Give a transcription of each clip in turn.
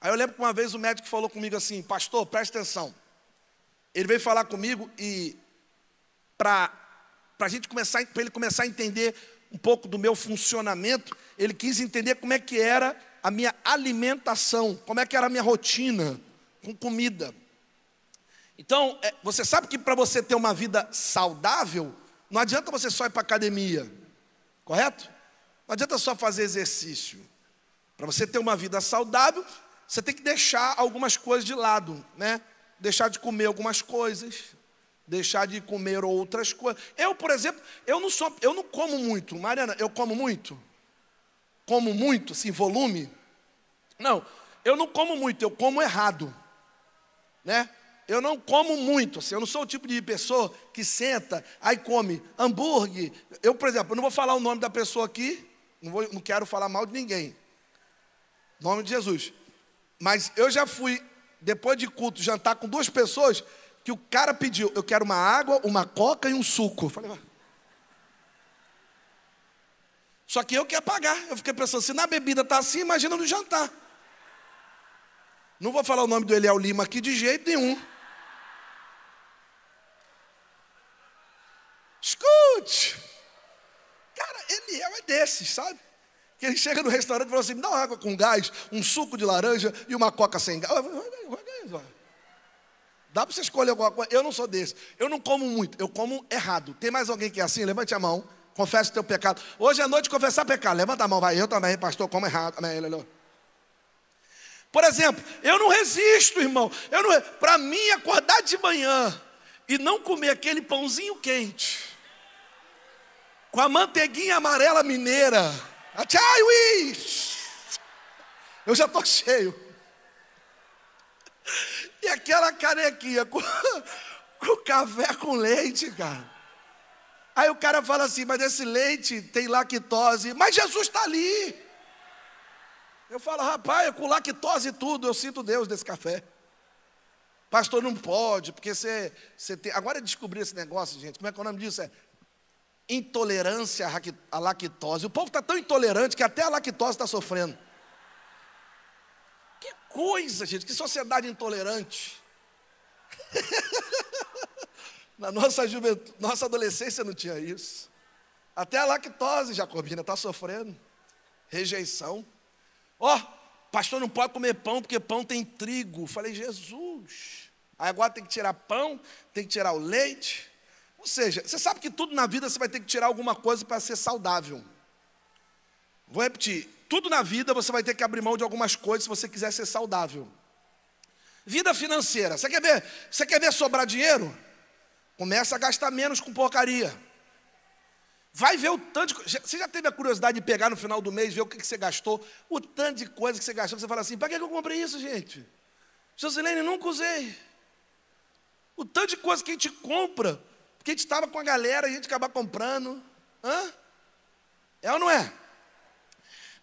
Aí eu lembro que uma vez o médico falou comigo assim, pastor, presta atenção. Ele veio falar comigo e para a gente começar, para ele começar a entender um pouco do meu funcionamento, ele quis entender como é que era a minha alimentação, como é que era a minha rotina com comida. Então, é, você sabe que para você ter uma vida saudável, não adianta você só ir para academia, correto? Não adianta só fazer exercício. Para você ter uma vida saudável, você tem que deixar algumas coisas de lado, né? Deixar de comer algumas coisas, deixar de comer outras coisas. Eu, por exemplo, eu não sou, eu não como muito. Mariana, eu como muito? Como muito, assim, volume? Não, eu não como muito, eu como errado. Né? Eu não como muito, assim, eu não sou o tipo de pessoa que senta, aí come hambúrguer. Eu, por exemplo, não vou falar o nome da pessoa aqui, não, vou, não quero falar mal de ninguém. Nome de Jesus. Mas eu já fui, depois de culto, jantar com duas pessoas que o cara pediu: eu quero uma água, uma coca e um suco. Eu falei, só que eu ia pagar. Eu fiquei pensando, se na bebida tá assim, imagina no jantar. Não vou falar o nome do Eliel Lima aqui de jeito nenhum. Escute! Cara, Eliel é desses, sabe? Que ele chega no restaurante e fala assim: me dá uma água com gás, um suco de laranja e uma coca sem gás. Dá para você escolher alguma coisa? Eu não sou desse. Eu não como muito, eu como errado. Tem mais alguém que é assim? Levante a mão. Confessa o teu pecado. Hoje à noite, confessar pecado. Levanta a mão, vai. Eu também, pastor, como errado. Amém. Por exemplo, eu não resisto, irmão. Eu não. Para mim, acordar de manhã e não comer aquele pãozinho quente com a manteiguinha amarela mineira até Luiz! Eu já estou cheio. E aquela canequinha com, com café com leite, cara. Aí o cara fala assim, mas esse leite tem lactose. Mas Jesus está ali. Eu falo, rapaz, é com lactose e tudo, eu sinto Deus desse café. Pastor, não pode, porque você, você tem. Agora descobri esse negócio, gente. Como é que é o nome disso? É intolerância à lactose. O povo está tão intolerante que até a lactose está sofrendo. Que coisa, gente, que sociedade intolerante. Na nossa juventude, nossa adolescência não tinha isso. Até a lactose, Jacobina, está sofrendo. Rejeição. Ó, oh, pastor não pode comer pão porque pão tem trigo. falei, Jesus. Aí agora tem que tirar pão, tem que tirar o leite. Ou seja, você sabe que tudo na vida você vai ter que tirar alguma coisa para ser saudável. Vou repetir: tudo na vida você vai ter que abrir mão de algumas coisas se você quiser ser saudável. Vida financeira. Você quer ver, você quer ver sobrar dinheiro? Começa a gastar menos com porcaria. Vai ver o tanto de coisa. Você já teve a curiosidade de pegar no final do mês, ver o que você gastou? O tanto de coisa que você gastou, que você fala assim: para que eu comprei isso, gente? Josilene, nunca usei. O tanto de coisa que a gente compra porque a gente estava com a galera, a gente acaba comprando. Hã? É ou não é?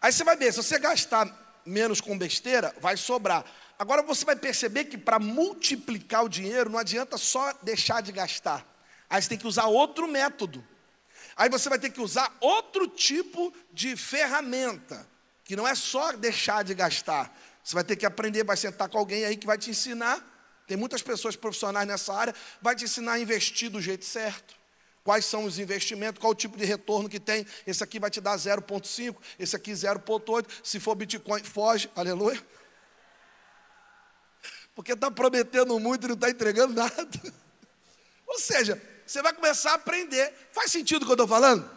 Aí você vai ver, se você gastar menos com besteira, vai sobrar. Agora você vai perceber que para multiplicar o dinheiro, não adianta só deixar de gastar. Aí você tem que usar outro método. Aí você vai ter que usar outro tipo de ferramenta, que não é só deixar de gastar. Você vai ter que aprender, vai sentar com alguém aí que vai te ensinar tem muitas pessoas profissionais nessa área, vai te ensinar a investir do jeito certo. Quais são os investimentos, qual o tipo de retorno que tem. Esse aqui vai te dar 0,5, esse aqui 0,8. Se for Bitcoin, foge, aleluia. Porque está prometendo muito e não está entregando nada. Ou seja, você vai começar a aprender. Faz sentido o que eu estou falando?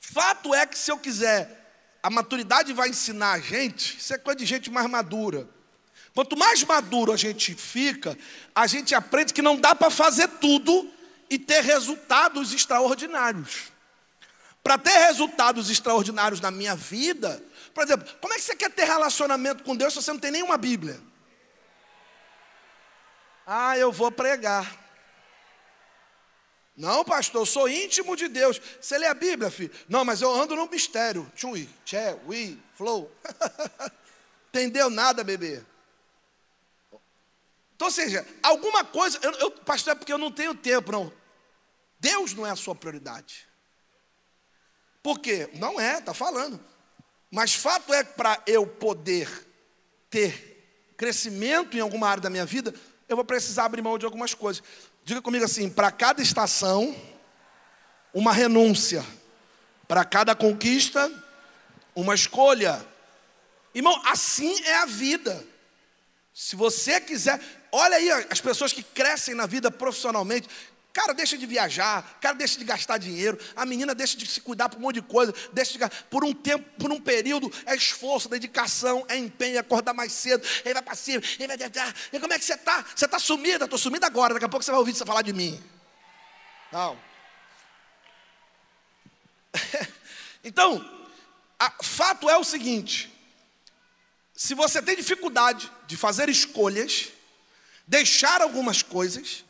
Fato é que se eu quiser, a maturidade vai ensinar a gente, isso é coisa de gente mais madura. Quanto mais maduro a gente fica, a gente aprende que não dá para fazer tudo e ter resultados extraordinários. Para ter resultados extraordinários na minha vida, por exemplo, como é que você quer ter relacionamento com Deus se você não tem nenhuma Bíblia? Ah, eu vou pregar. Não, pastor, eu sou íntimo de Deus. Você lê a Bíblia, filho? Não, mas eu ando no mistério. Tchui, tché, ui, flow. Entendeu nada, bebê? Então, ou seja, alguma coisa, eu, eu, pastor, é porque eu não tenho tempo, não. Deus não é a sua prioridade. Por quê? Não é, está falando. Mas fato é que para eu poder ter crescimento em alguma área da minha vida, eu vou precisar abrir mão de algumas coisas. Diga comigo assim: para cada estação, uma renúncia. Para cada conquista, uma escolha. Irmão, assim é a vida. Se você quiser, Olha aí as pessoas que crescem na vida profissionalmente. Cara, deixa de viajar, cara, deixa de gastar dinheiro, a menina deixa de se cuidar por um monte de coisa, deixa de, por um tempo, por um período, é esforço, dedicação, é empenho, é acordar mais cedo, ele vai para cima, ele vai. E como é que você está? Você está sumida, estou sumida agora, daqui a pouco você vai ouvir você falar de mim. Não. então, a, fato é o seguinte: se você tem dificuldade de fazer escolhas, deixar algumas coisas,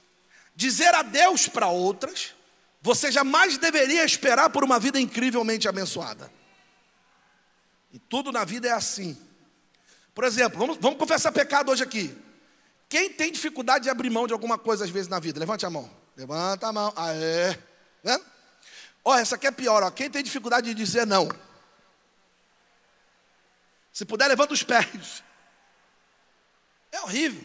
dizer adeus para outras, você jamais deveria esperar por uma vida incrivelmente abençoada. E tudo na vida é assim. Por exemplo, vamos, vamos confessar pecado hoje aqui. Quem tem dificuldade de abrir mão de alguma coisa às vezes na vida? Levante a mão. Levanta a mão. Aê. Né? Olha, essa aqui é pior. Ó. Quem tem dificuldade de dizer não? Se puder, levanta os pés. É horrível.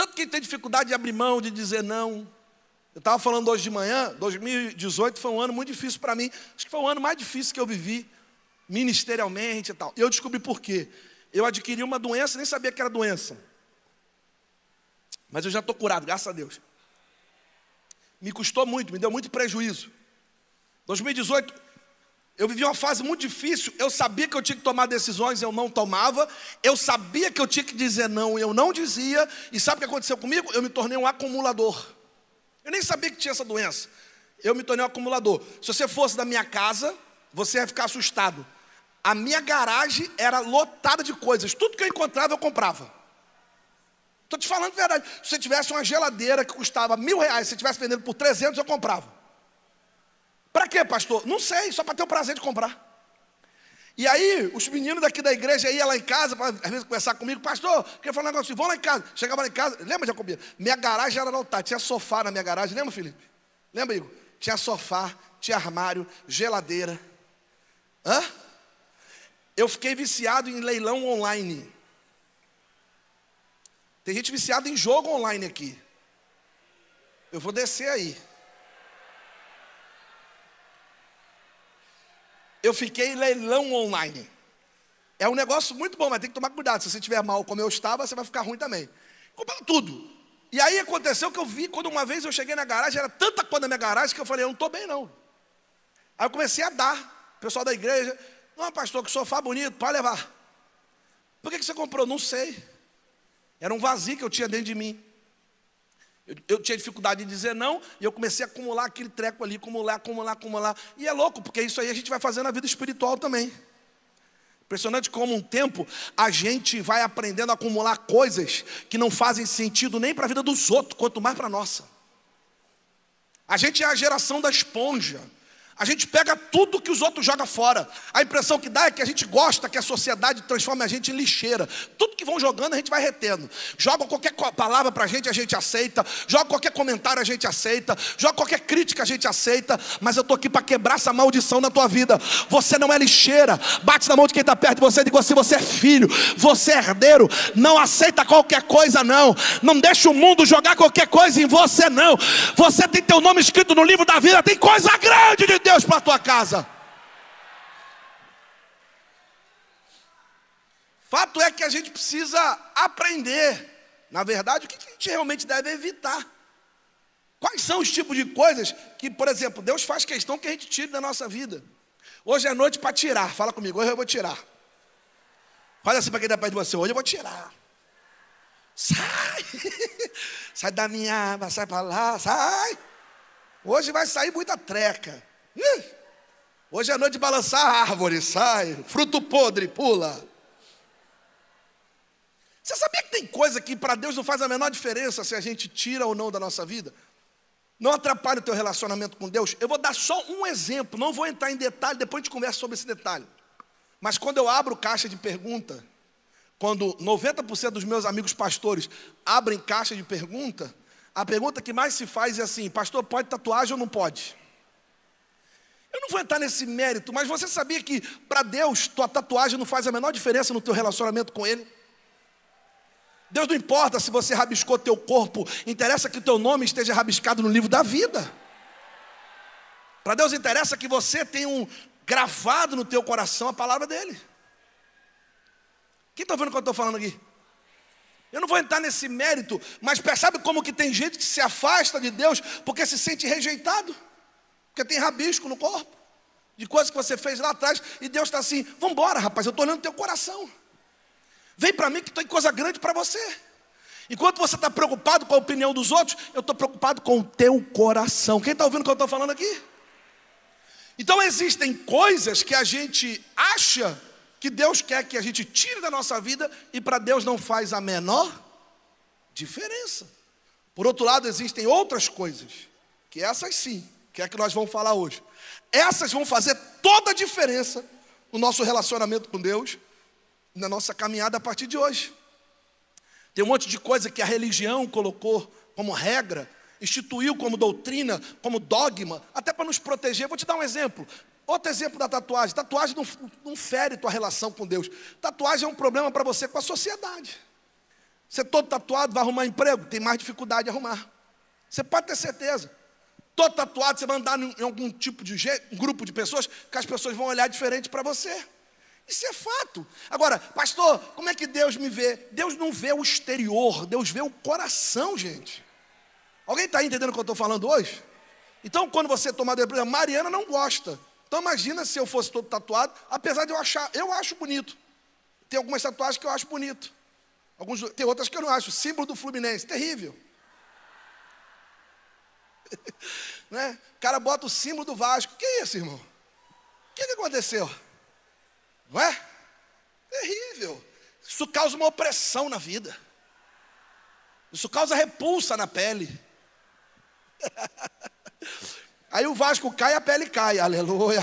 Tanto que tem dificuldade de abrir mão, de dizer não. Eu estava falando hoje de manhã, 2018 foi um ano muito difícil para mim. Acho que foi o ano mais difícil que eu vivi, ministerialmente e tal. E eu descobri por quê. Eu adquiri uma doença, nem sabia que era doença. Mas eu já estou curado, graças a Deus. Me custou muito, me deu muito prejuízo. 2018, eu vivi uma fase muito difícil. Eu sabia que eu tinha que tomar decisões, eu não tomava. Eu sabia que eu tinha que dizer não, eu não dizia. E sabe o que aconteceu comigo? Eu me tornei um acumulador. Eu nem sabia que tinha essa doença. Eu me tornei um acumulador. Se você fosse da minha casa, você ia ficar assustado. A minha garagem era lotada de coisas. Tudo que eu encontrava, eu comprava. Estou te falando a verdade. Se você tivesse uma geladeira que custava mil reais, se você estivesse vendendo por 300, eu comprava. Para quê, pastor? Não sei, só para ter o prazer de comprar. E aí, os meninos daqui da igreja iam lá em casa, às vezes conversar comigo, pastor, queria falar um negócio, vão lá em casa. Chegava lá em casa, lembra, Jacobina? Minha garagem era no altar, tinha sofá na minha garagem, lembra, Felipe? Lembra, Igor? Tinha sofá, tinha armário, geladeira. Hã? Eu fiquei viciado em leilão online. Tem gente viciada em jogo online aqui. Eu vou descer aí. eu fiquei leilão online. É um negócio muito bom, mas tem que tomar cuidado. Se você estiver mal como eu estava, você vai ficar ruim também. Comprando tudo. E aí aconteceu que eu vi, quando uma vez eu cheguei na garagem, era tanta coisa na minha garagem que eu falei, eu não estou bem não. Aí eu comecei a dar. O pessoal da igreja, não, pastor, que sofá bonito, pode levar. Por que, que você comprou? Não sei. Era um vazio que eu tinha dentro de mim. Eu, eu, tinha dificuldade de dizer não, e eu comecei a acumular aquele treco ali, acumular, acumular, acumular. E é louco, porque isso aí a gente vai fazendo na vida espiritual também. Impressionante como um tempo a gente vai aprendendo a acumular coisas que não fazem sentido nem para a vida dos outros, quanto mais para a nossa. A gente é a geração da esponja. A gente pega tudo que os outros jogam fora. A impressão que dá é que a gente gosta que a sociedade transforme a gente em lixeira. Tudo que vão jogando, a gente vai retendo. Jogam qualquer palavra para a gente, a gente aceita. Jogam qualquer comentário, a gente aceita. Jogam qualquer crítica, a gente aceita. Mas eu estou aqui para quebrar essa maldição na tua vida. Você não é lixeira. Bate na mão de quem está perto de você e diga assim: você é filho, você é herdeiro. Não aceita qualquer coisa, não. Não deixa o mundo jogar qualquer coisa em você, não. Você tem teu nome escrito no livro da vida. Tem coisa grande de Deus. Deus para a tua casa. Fato é que a gente precisa aprender, na verdade, o que a gente realmente deve evitar. Quais são os tipos de coisas que, por exemplo, Deus faz questão que a gente tire da nossa vida? Hoje é noite para tirar, fala comigo, hoje eu vou tirar. Fala assim para quem está perto de você, hoje eu vou tirar. Sai! sai da minha aba, sai para lá, sai! Hoje vai sair muita treca hoje é noite de balançar a árvore, sai, fruto podre, pula. Você sabia que tem coisa que para Deus não faz a menor diferença se a gente tira ou não da nossa vida? Não atrapalha o teu relacionamento com Deus. Eu vou dar só um exemplo, não vou entrar em detalhe, depois a gente conversa sobre esse detalhe. Mas quando eu abro caixa de pergunta, quando 90% dos meus amigos pastores abrem caixa de pergunta, a pergunta que mais se faz é assim: pastor, pode tatuagem ou não pode? Eu não vou entrar nesse mérito, mas você sabia que para Deus tua tatuagem não faz a menor diferença no teu relacionamento com Ele? Deus não importa se você rabiscou teu corpo, interessa que teu nome esteja rabiscado no livro da vida. Para Deus interessa que você tenha um gravado no teu coração a palavra dele. Quem está vendo o que eu estou falando aqui? Eu não vou entrar nesse mérito, mas percebe como que tem gente que se afasta de Deus porque se sente rejeitado. Porque tem rabisco no corpo, de coisas que você fez lá atrás, e Deus está assim: vambora, rapaz, eu estou olhando teu coração. Vem para mim que tem coisa grande para você. Enquanto você está preocupado com a opinião dos outros, eu estou preocupado com o teu coração. Quem está ouvindo o que eu estou falando aqui? Então existem coisas que a gente acha que Deus quer que a gente tire da nossa vida e para Deus não faz a menor diferença. Por outro lado, existem outras coisas que essas sim que é que nós vamos falar hoje. Essas vão fazer toda a diferença no nosso relacionamento com Deus, na nossa caminhada a partir de hoje. Tem um monte de coisa que a religião colocou como regra, instituiu como doutrina, como dogma, até para nos proteger. Vou te dar um exemplo. Outro exemplo da tatuagem: tatuagem não, não fere tua relação com Deus. Tatuagem é um problema para você com a sociedade. Você todo tatuado vai arrumar emprego, tem mais dificuldade de arrumar. Você pode ter certeza todo tatuado, você vai andar em algum tipo de jeito, um grupo de pessoas, que as pessoas vão olhar diferente para você. Isso é fato. Agora, pastor, como é que Deus me vê? Deus não vê o exterior, Deus vê o coração, gente. Alguém está entendendo o que eu estou falando hoje? Então, quando você tomar depressão, Mariana não gosta. Então, imagina se eu fosse todo tatuado, apesar de eu achar, eu acho bonito. Tem algumas tatuagens que eu acho bonito. Alguns, tem outras que eu não acho. Símbolo do Fluminense, terrível. né? O cara bota o símbolo do Vasco. Que é isso, irmão? O que, que aconteceu? Não é? Terrível. Isso causa uma opressão na vida. Isso causa repulsa na pele. Aí o Vasco cai, a pele cai. Aleluia.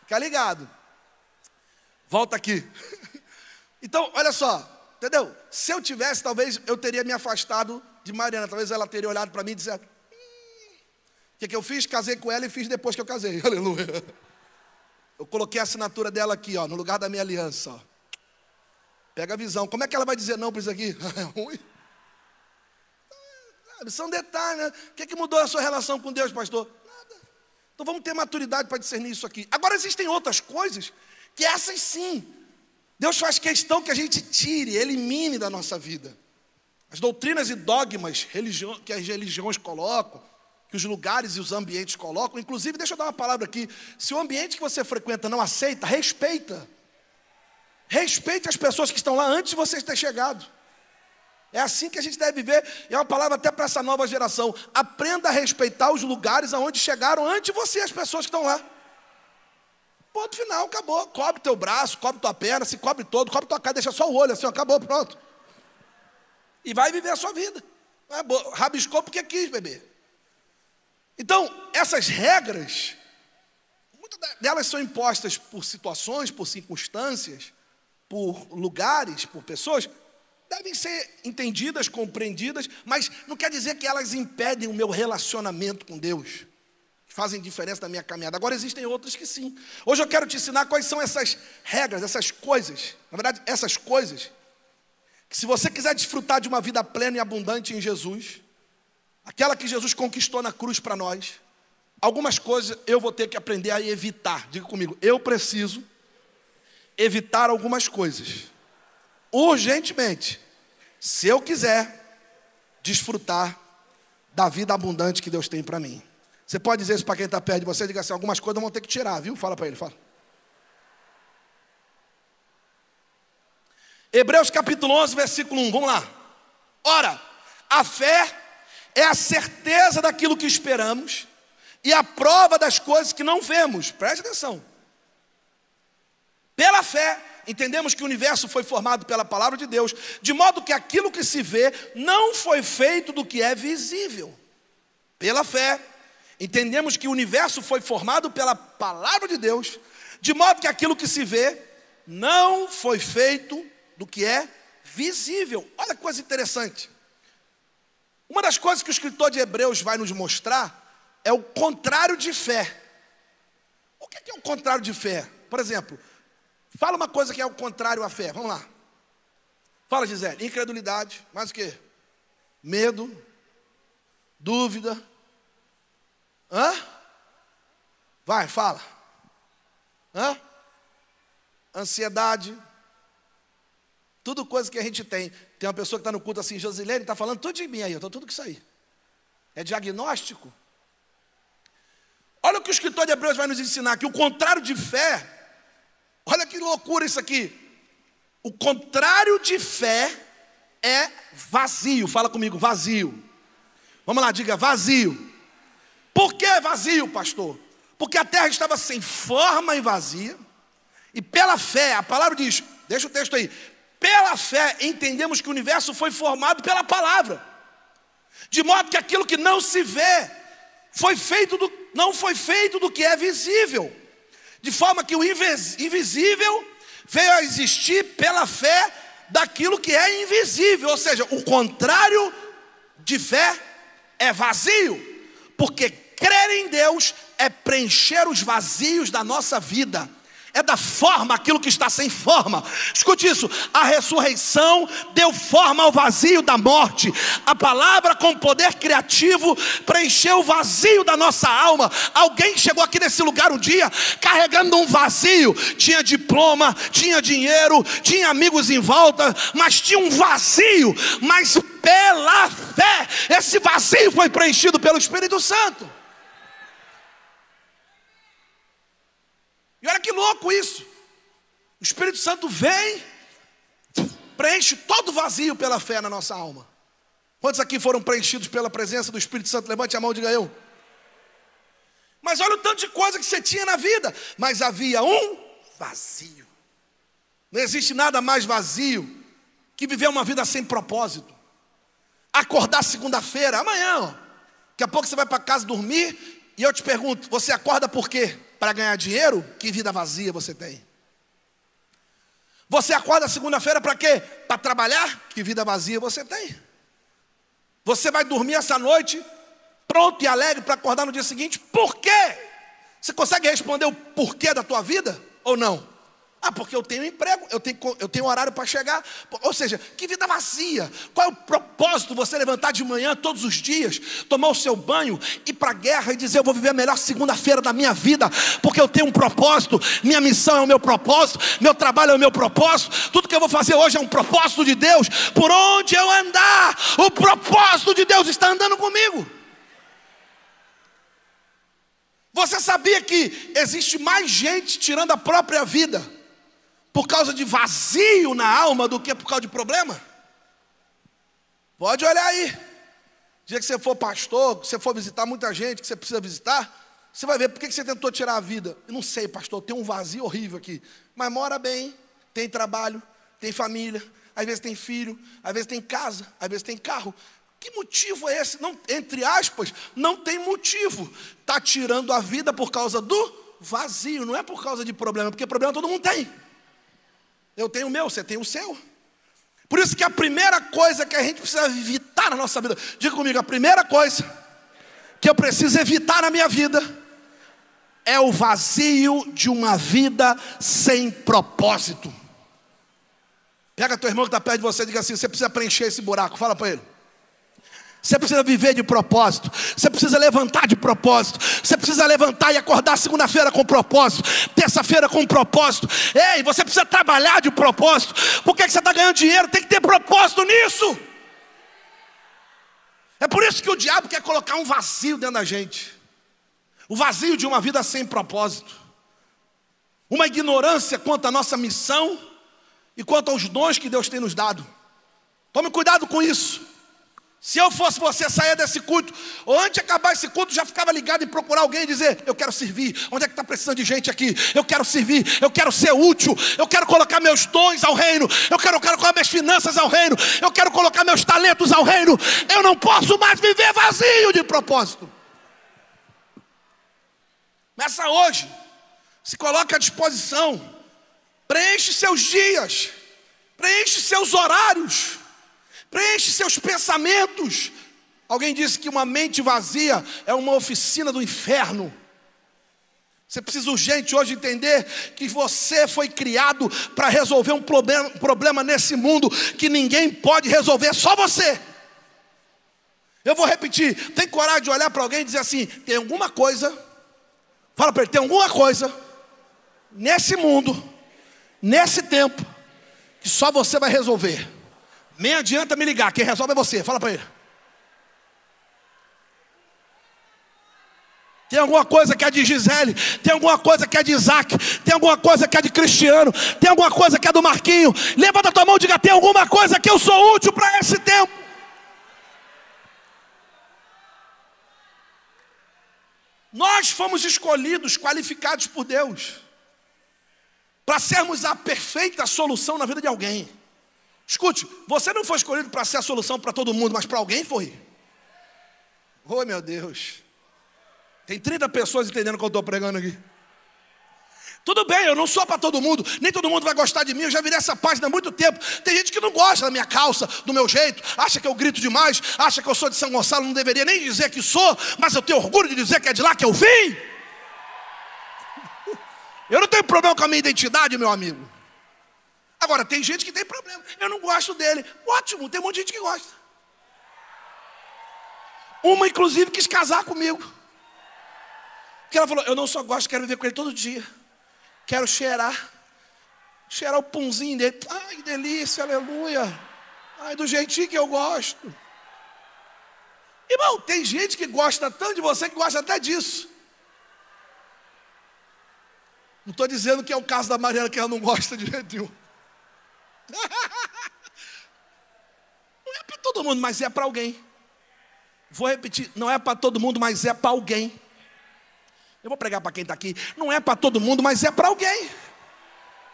Fica ligado. Volta aqui. Então, olha só, entendeu? Se eu tivesse, talvez eu teria me afastado de Mariana. Talvez ela teria olhado para mim e dizer o que, é que eu fiz? Casei com ela e fiz depois que eu casei. Aleluia. Eu coloquei a assinatura dela aqui, ó, no lugar da minha aliança. Ó. Pega a visão. Como é que ela vai dizer não para isso aqui? É ruim. Ah, são detalhes, né? O que, é que mudou a sua relação com Deus, pastor? Nada. Então vamos ter maturidade para discernir isso aqui. Agora existem outras coisas que essas sim. Deus faz questão que a gente tire, elimine da nossa vida. As doutrinas e dogmas que as religiões colocam, que os lugares e os ambientes colocam. Inclusive, deixa eu dar uma palavra aqui: se o ambiente que você frequenta não aceita, respeita. Respeite as pessoas que estão lá antes de você ter chegado. É assim que a gente deve viver, e é uma palavra até para essa nova geração. Aprenda a respeitar os lugares aonde chegaram antes de você, as pessoas que estão lá. Ponto final, acabou. Cobre teu braço, cobre tua perna, se cobre todo, cobre tua cara, deixa só o olho assim, acabou, pronto. E vai viver a sua vida. É rabiscou porque quis, beber. Então, essas regras, muitas delas são impostas por situações, por circunstâncias, por lugares, por pessoas, devem ser entendidas, compreendidas, mas não quer dizer que elas impedem o meu relacionamento com Deus, que fazem diferença na minha caminhada. Agora existem outras que sim. Hoje eu quero te ensinar quais são essas regras, essas coisas, na verdade, essas coisas, que se você quiser desfrutar de uma vida plena e abundante em Jesus, aquela que Jesus conquistou na cruz para nós, algumas coisas eu vou ter que aprender a evitar. Diga comigo, eu preciso evitar algumas coisas, urgentemente, se eu quiser desfrutar da vida abundante que Deus tem para mim. Você pode dizer isso para quem está perto de você, diga assim, algumas coisas vão ter que tirar, viu? Fala para ele, fala. Hebreus capítulo 11, versículo 1, vamos lá. Ora, a fé é a certeza daquilo que esperamos e a prova das coisas que não vemos. Preste atenção. Pela fé, entendemos que o universo foi formado pela palavra de Deus, de modo que aquilo que se vê não foi feito do que é visível. Pela fé, entendemos que o universo foi formado pela palavra de Deus, de modo que aquilo que se vê não foi feito do que é visível. Olha que coisa interessante. Uma das coisas que o escritor de Hebreus vai nos mostrar é o contrário de fé. O é que é o contrário de fé? Por exemplo, fala uma coisa que é o contrário à fé. Vamos lá. Fala, Gisele. Incredulidade, mais o quê? Medo, dúvida. Hã? Vai, fala. Hã? Ansiedade. Tudo coisa que a gente tem. Tem uma pessoa que está no culto assim, Josilene, está falando tudo de mim aí, eu estou tudo que isso aí. É diagnóstico. Olha o que o escritor de Hebreus vai nos ensinar, que o contrário de fé, olha que loucura isso aqui. O contrário de fé é vazio. Fala comigo, vazio. Vamos lá, diga vazio. Por que vazio, pastor? Porque a terra estava sem forma e vazia, e pela fé, a palavra diz, deixa o texto aí, pela fé, entendemos que o universo foi formado pela palavra, de modo que aquilo que não se vê foi feito do, não foi feito do que é visível, de forma que o invisível veio a existir pela fé daquilo que é invisível, ou seja, o contrário de fé é vazio, porque crer em Deus é preencher os vazios da nossa vida é da forma aquilo que está sem forma. Escute isso: a ressurreição deu forma ao vazio da morte. A palavra, com poder criativo, preencheu o vazio da nossa alma. Alguém chegou aqui nesse lugar um dia carregando um vazio. Tinha diploma, tinha dinheiro, tinha amigos em volta, mas tinha um vazio. Mas pela fé, esse vazio foi preenchido pelo Espírito Santo. E olha que louco isso. O Espírito Santo vem, preenche todo vazio pela fé na nossa alma. Quantos aqui foram preenchidos pela presença do Espírito Santo? Levante a mão e diga eu. Mas olha o tanto de coisa que você tinha na vida. Mas havia um vazio. Não existe nada mais vazio que viver uma vida sem propósito. Acordar segunda-feira, amanhã, ó. daqui a pouco você vai para casa dormir e eu te pergunto: você acorda por quê? para ganhar dinheiro, que vida vazia você tem. Você acorda segunda-feira para quê? Para trabalhar? Que vida vazia você tem. Você vai dormir essa noite pronto e alegre para acordar no dia seguinte? Por quê? Você consegue responder o porquê da tua vida ou não? Ah, porque eu tenho emprego, eu tenho, eu tenho horário para chegar. Ou seja, que vida vazia. Qual é o propósito você levantar de manhã todos os dias, tomar o seu banho, ir para a guerra e dizer: Eu vou viver a melhor segunda-feira da minha vida, porque eu tenho um propósito, minha missão é o meu propósito, meu trabalho é o meu propósito, tudo que eu vou fazer hoje é um propósito de Deus. Por onde eu andar, o propósito de Deus está andando comigo. Você sabia que existe mais gente tirando a própria vida? por causa de vazio na alma do que por causa de problema? Pode olhar aí. dia que você for pastor, que você for visitar muita gente, que você precisa visitar, você vai ver por que você tentou tirar a vida. Eu não sei, pastor, tem um vazio horrível aqui. Mas mora bem, tem trabalho, tem família, às vezes tem filho, às vezes tem casa, às vezes tem carro. Que motivo é esse? Não, entre aspas, não tem motivo. Está tirando a vida por causa do vazio, não é por causa de problema, porque problema todo mundo tem. Eu tenho o meu, você tem o seu. Por isso que a primeira coisa que a gente precisa evitar na nossa vida, diga comigo, a primeira coisa que eu preciso evitar na minha vida é o vazio de uma vida sem propósito. Pega teu irmão que está perto de você e diga assim: você precisa preencher esse buraco. Fala para ele. Você precisa viver de propósito. Você precisa levantar de propósito. Você precisa levantar e acordar segunda-feira com propósito. Terça-feira com propósito. Ei, você precisa trabalhar de propósito. Por que, você está ganhando dinheiro? Tem que ter propósito nisso. É por isso que o diabo quer colocar um vazio dentro da gente. O vazio de uma vida sem propósito. Uma ignorância quanto à nossa missão e quanto aos dons que Deus tem nos dado. Tome cuidado com isso. Se eu fosse você, sair desse culto. Ou antes de acabar esse culto, já ficava ligado em procurar alguém e dizer: Eu quero servir. Onde é que está precisando de gente aqui? Eu quero servir. Eu quero ser útil. Eu quero colocar meus dons ao reino. Eu quero, eu quero colocar minhas finanças ao reino. Eu quero colocar meus talentos ao reino. Eu não posso mais viver vazio de propósito. Começa hoje. Se coloca à disposição. Preenche seus dias. Preenche seus horários preenche seus pensamentos. Alguém disse que uma mente vazia é uma oficina do inferno. Você precisa urgente hoje entender que você foi criado para resolver um problema, problema nesse mundo que ninguém pode resolver, só você. Eu vou repetir: tem coragem de olhar para alguém e dizer assim, tem alguma coisa, fala para ele, tem alguma coisa nesse mundo, nesse tempo, que só você vai resolver. Nem adianta me ligar, quem resolve é você. Fala para ele. Tem alguma coisa que é de Gisele, tem alguma coisa que é de Isaac, tem alguma coisa que é de Cristiano, tem alguma coisa que é do Marquinho. Levanta tua mão e diga: tem alguma coisa que eu sou útil para esse tempo. Nós fomos escolhidos, qualificados por Deus, para sermos a perfeita solução na vida de alguém. Escute, você não foi escolhido para ser a solução para todo mundo, mas para alguém foi. Oi, oh, meu Deus. Tem 30 pessoas entendendo o que eu estou pregando aqui. Tudo bem, eu não sou para todo mundo, nem todo mundo vai gostar de mim, eu já virei essa página há muito tempo. Tem gente que não gosta da minha calça, do meu jeito, acha que eu grito demais, acha que eu sou de São Gonçalo, não deveria nem dizer que sou, mas eu tenho orgulho de dizer que é de lá que eu vim. Eu não tenho problema com a minha identidade, meu amigo. Agora, tem gente que tem problema. Eu não gosto dele. Ótimo, tem um monte de gente que gosta. Uma, inclusive, quis casar comigo. Porque ela falou: Eu não só gosto, quero viver com ele todo dia. Quero cheirar. Cheirar o punzinho dele. Ai, que delícia, aleluia. Ai, do jeitinho que eu gosto. Irmão, tem gente que gosta tanto de você que gosta até disso. Não estou dizendo que é o caso da Mariana, que ela não gosta de jeito nenhum. Não é para todo mundo, mas é para alguém. Vou repetir, não é para todo mundo, mas é para alguém. Eu vou pregar para quem está aqui. Não é para todo mundo, mas é para alguém.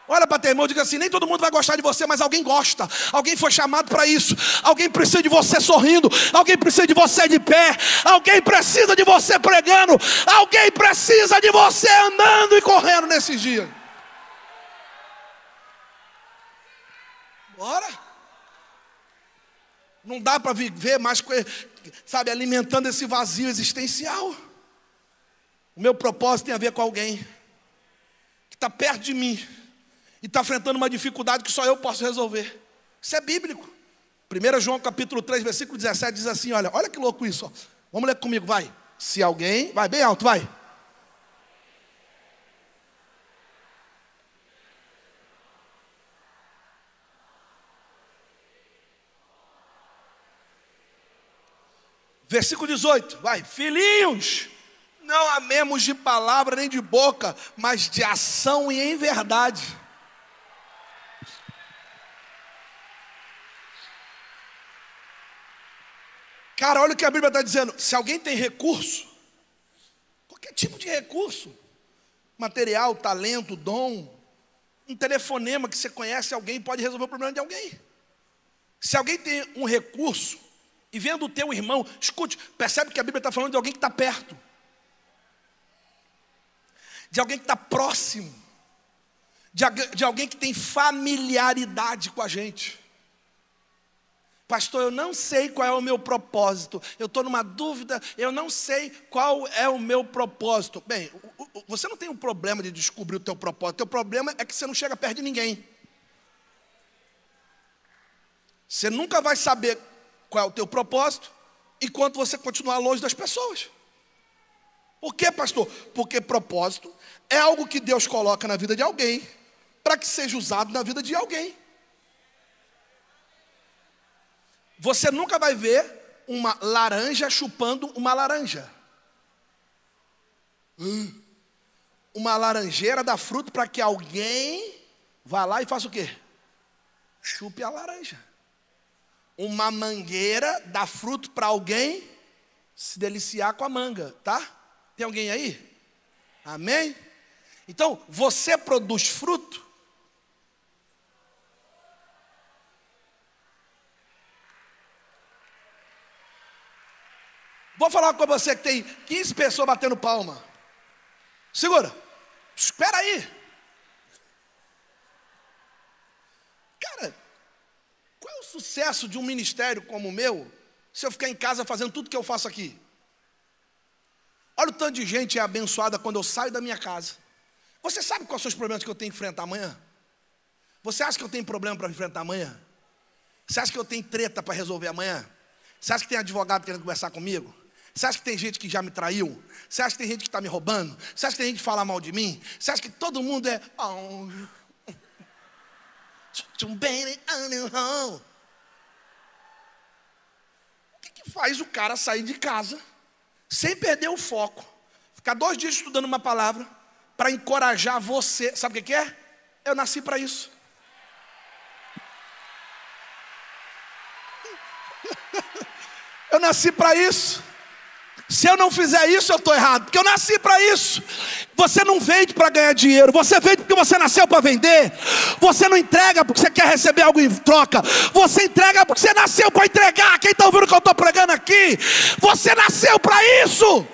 Olha para teu irmão e diga assim: nem todo mundo vai gostar de você, mas alguém gosta. Alguém foi chamado para isso. Alguém precisa de você sorrindo. Alguém precisa de você de pé. Alguém precisa de você pregando. Alguém precisa de você andando e correndo nesses dias. Ora! Não dá para viver mais, sabe, alimentando esse vazio existencial. O meu propósito tem a ver com alguém que está perto de mim e está enfrentando uma dificuldade que só eu posso resolver. Isso é bíblico. 1 João capítulo 3, versículo 17 diz assim: olha, olha que louco isso. Ó. Vamos ler comigo, vai. Se alguém. Vai bem alto, vai. Versículo 18, vai, filhinhos, não amemos de palavra nem de boca, mas de ação e em verdade. Cara, olha o que a Bíblia está dizendo. Se alguém tem recurso, qualquer tipo de recurso, material, talento, dom, um telefonema que você conhece alguém pode resolver o problema de alguém. Se alguém tem um recurso, e vendo o teu irmão, escute, percebe que a Bíblia está falando de alguém que está perto, de alguém que está próximo, de, de alguém que tem familiaridade com a gente. Pastor, eu não sei qual é o meu propósito. Eu estou numa dúvida, eu não sei qual é o meu propósito. Bem, você não tem um problema de descobrir o teu propósito. O teu problema é que você não chega perto de ninguém. Você nunca vai saber qual é o teu propósito, enquanto você continuar longe das pessoas. Por quê, pastor? Porque propósito é algo que Deus coloca na vida de alguém, para que seja usado na vida de alguém. Você nunca vai ver uma laranja chupando uma laranja. Hum. Uma laranjeira dá fruto para que alguém vá lá e faça o quê? Chupe a laranja uma mangueira dá fruto para alguém se deliciar com a manga, tá? Tem alguém aí? Amém? Então, você produz fruto? Vou falar com você que tem 15 pessoas batendo palma. Segura. Espera aí. o sucesso de um ministério como o meu se eu ficar em casa fazendo tudo que eu faço aqui? Olha o tanto de gente é abençoada quando eu saio da minha casa. Você sabe quais são os problemas que eu tenho que enfrentar amanhã? Você acha que eu tenho problema para enfrentar amanhã? Você acha que eu tenho treta para resolver amanhã? Você acha que tem advogado querendo conversar comigo? Você acha que tem gente que já me traiu? Você acha que tem gente que está me roubando? Você acha que tem gente que fala mal de mim? Você acha que todo mundo é. Oh, né? ah, que faz o cara sair de casa sem perder o foco, ficar dois dias estudando uma palavra para encorajar você. Sabe o que é? Eu nasci para isso. Eu nasci para isso. Se eu não fizer isso, eu estou errado, porque eu nasci para isso. Você não vende para ganhar dinheiro, você vende porque você nasceu para vender. Você não entrega porque você quer receber algo em troca. Você entrega porque você nasceu para entregar. Quem está ouvindo o que eu estou pregando aqui? Você nasceu para isso.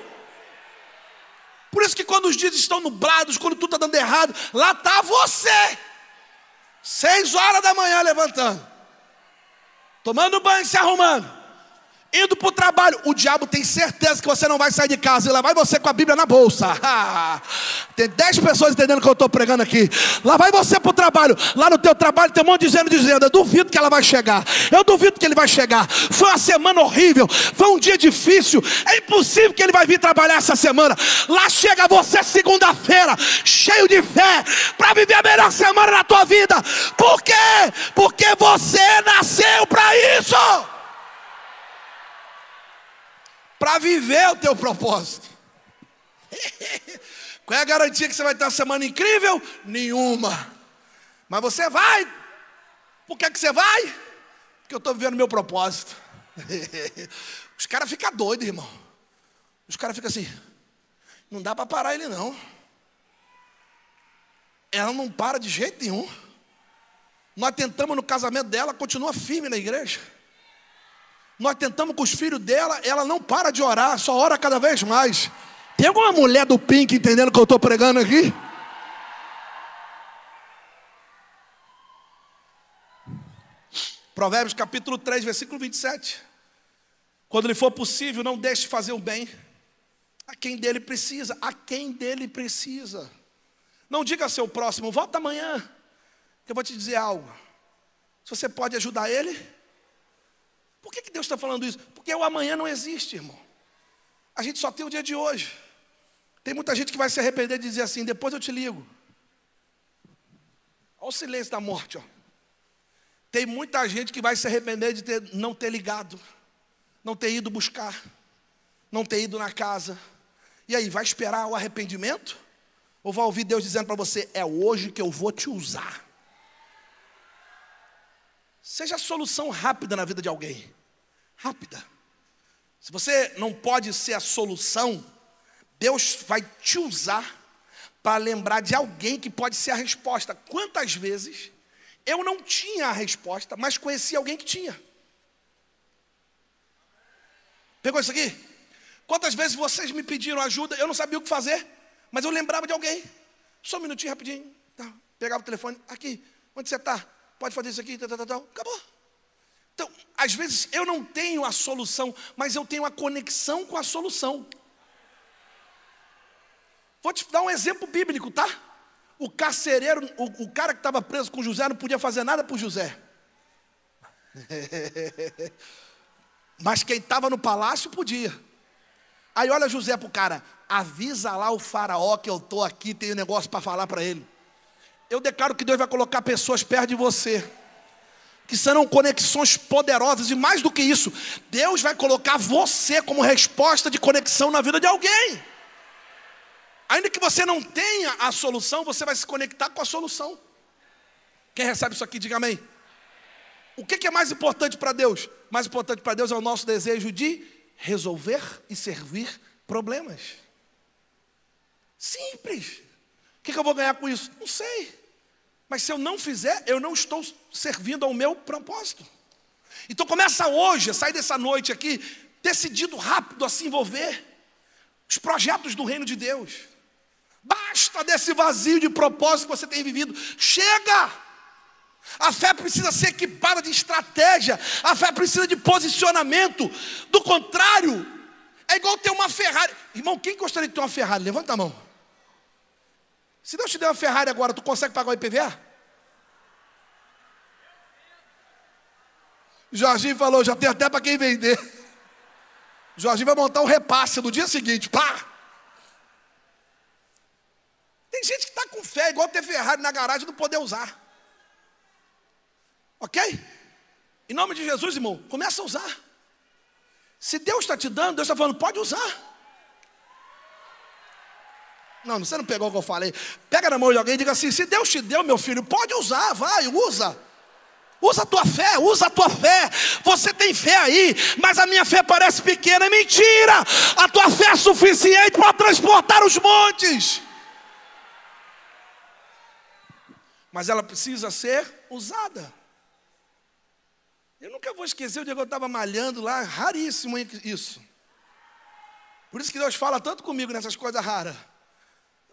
Por isso que quando os dias estão nublados, quando tudo está dando errado, lá está você. Seis horas da manhã levantando, tomando banho, se arrumando. Indo para o trabalho, o diabo tem certeza que você não vai sair de casa. E lá vai você com a Bíblia na bolsa. tem dez pessoas entendendo o que eu estou pregando aqui. Lá vai você para o trabalho. Lá no teu trabalho tem um monte de gente dizendo: Eu duvido que ela vai chegar. Eu duvido que ele vai chegar. Foi uma semana horrível. Foi um dia difícil. É impossível que ele vai vir trabalhar essa semana. Lá chega você segunda-feira, cheio de fé, para viver a melhor semana da tua vida. Por quê? Porque você nasceu para isso para viver o teu propósito. Qual é a garantia que você vai ter uma semana incrível? Nenhuma. Mas você vai. Por que, é que você vai? Porque eu estou vivendo meu propósito. Os caras ficam doidos, irmão. Os caras ficam assim. Não dá para parar ele, não. Ela não para de jeito nenhum. Nós tentamos no casamento dela, continua firme na igreja. Nós tentamos com os filhos dela, ela não para de orar, só ora cada vez mais. Tem alguma mulher do Pink entendendo o que eu estou pregando aqui? Provérbios capítulo 3, versículo 27. Quando lhe for possível, não deixe fazer o bem a quem dele precisa, a quem dele precisa. Não diga ao seu próximo, volta amanhã, que eu vou te dizer algo. Se você pode ajudar ele, por que, que Deus está falando isso? Porque o amanhã não existe, irmão. A gente só tem o dia de hoje. Tem muita gente que vai se arrepender de dizer assim: depois eu te ligo. Olha o silêncio da morte. Ó. Tem muita gente que vai se arrepender de ter, não ter ligado, não ter ido buscar, não ter ido na casa. E aí, vai esperar o arrependimento? Ou vai ouvir Deus dizendo para você: é hoje que eu vou te usar? Seja a solução rápida na vida de alguém. Rápida. Se você não pode ser a solução, Deus vai te usar para lembrar de alguém que pode ser a resposta. Quantas vezes eu não tinha a resposta, mas conheci alguém que tinha. Pegou isso aqui? Quantas vezes vocês me pediram ajuda, eu não sabia o que fazer, mas eu lembrava de alguém. Só um minutinho rapidinho. Tá. Pegava o telefone, aqui, onde você está? pode fazer isso aqui, tal, tal, tal, acabou. Então, às vezes eu não tenho a solução, mas eu tenho a conexão com a solução. Vou te dar um exemplo bíblico, tá? O carcereiro, o, o cara que estava preso com José não podia fazer nada por José. mas quem estava no palácio podia. Aí olha José para o cara, avisa lá o faraó que eu estou aqui, tenho negócio para falar para ele eu declaro que Deus vai colocar pessoas perto de você. Que serão conexões poderosas, e mais do que isso, Deus vai colocar você como resposta de conexão na vida de alguém. Ainda que você não tenha a solução, você vai se conectar com a solução. Quem recebe isso aqui, diga amém. O que é mais importante para Deus? Mais importante para Deus é o nosso desejo de resolver e servir problemas. Simples que, que eu vou ganhar com isso? Não sei. Mas se eu não fizer, eu não estou servindo ao meu propósito. Então começa hoje, sai dessa noite aqui, decidido rápido a se envolver. Os projetos do reino de Deus. Basta desse vazio de propósito que você tem vivido. Chega! A fé precisa ser equipada de estratégia, a fé precisa de posicionamento. Do contrário, é igual ter uma Ferrari. Irmão, quem gostaria de ter uma Ferrari? Levanta a mão. Se Deus te der uma Ferrari agora, tu consegue pagar o IPVA? Jorginho falou, já tem até para quem vender. Jorginho vai montar um repasse no dia seguinte, pá! Tem gente que está com fé, igual ter Ferrari na garagem e não poder usar. Ok? Em nome de Jesus, irmão, começa a usar. Se Deus está te dando, Deus está falando, pode usar. Não, você não pegou o que eu falei. Pega na mão de alguém e diga assim: se Deus te deu, meu filho, pode usar, vai, usa. Usa a tua fé, usa a tua fé. Você tem fé aí, mas a minha fé parece pequena. mentira! A tua fé é suficiente para transportar os montes. Mas ela precisa ser usada. Eu nunca vou esquecer o dia que eu estava malhando lá, raríssimo isso. Por isso que Deus fala tanto comigo nessas coisas raras.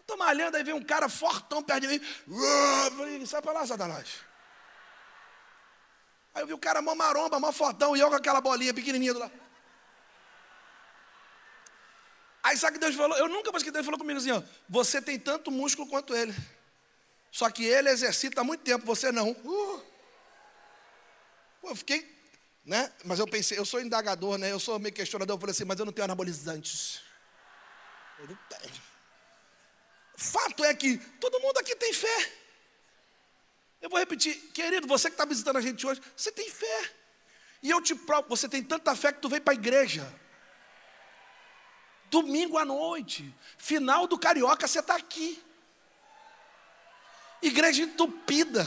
Estou malhando, aí vem um cara fortão perto de mim. falei, sai para lá, Satanás. Aí eu vi o cara mó maromba, mó fortão, e eu com aquela bolinha pequenininha do lado. Aí sabe que Deus falou? Eu nunca mais que Deus falou comigo assim, ó, você tem tanto músculo quanto ele. Só que ele exercita há muito tempo, você não. Uh. Pô, eu fiquei, né? Mas eu pensei, eu sou indagador, né? Eu sou meio questionador, eu falei assim, mas eu não tenho anabolizantes. Eu não tenho. Fato é que todo mundo aqui tem fé. Eu vou repetir, querido, você que está visitando a gente hoje, você tem fé. E eu te provo, você tem tanta fé que tu veio para a igreja. Domingo à noite, final do Carioca, você está aqui. Igreja entupida,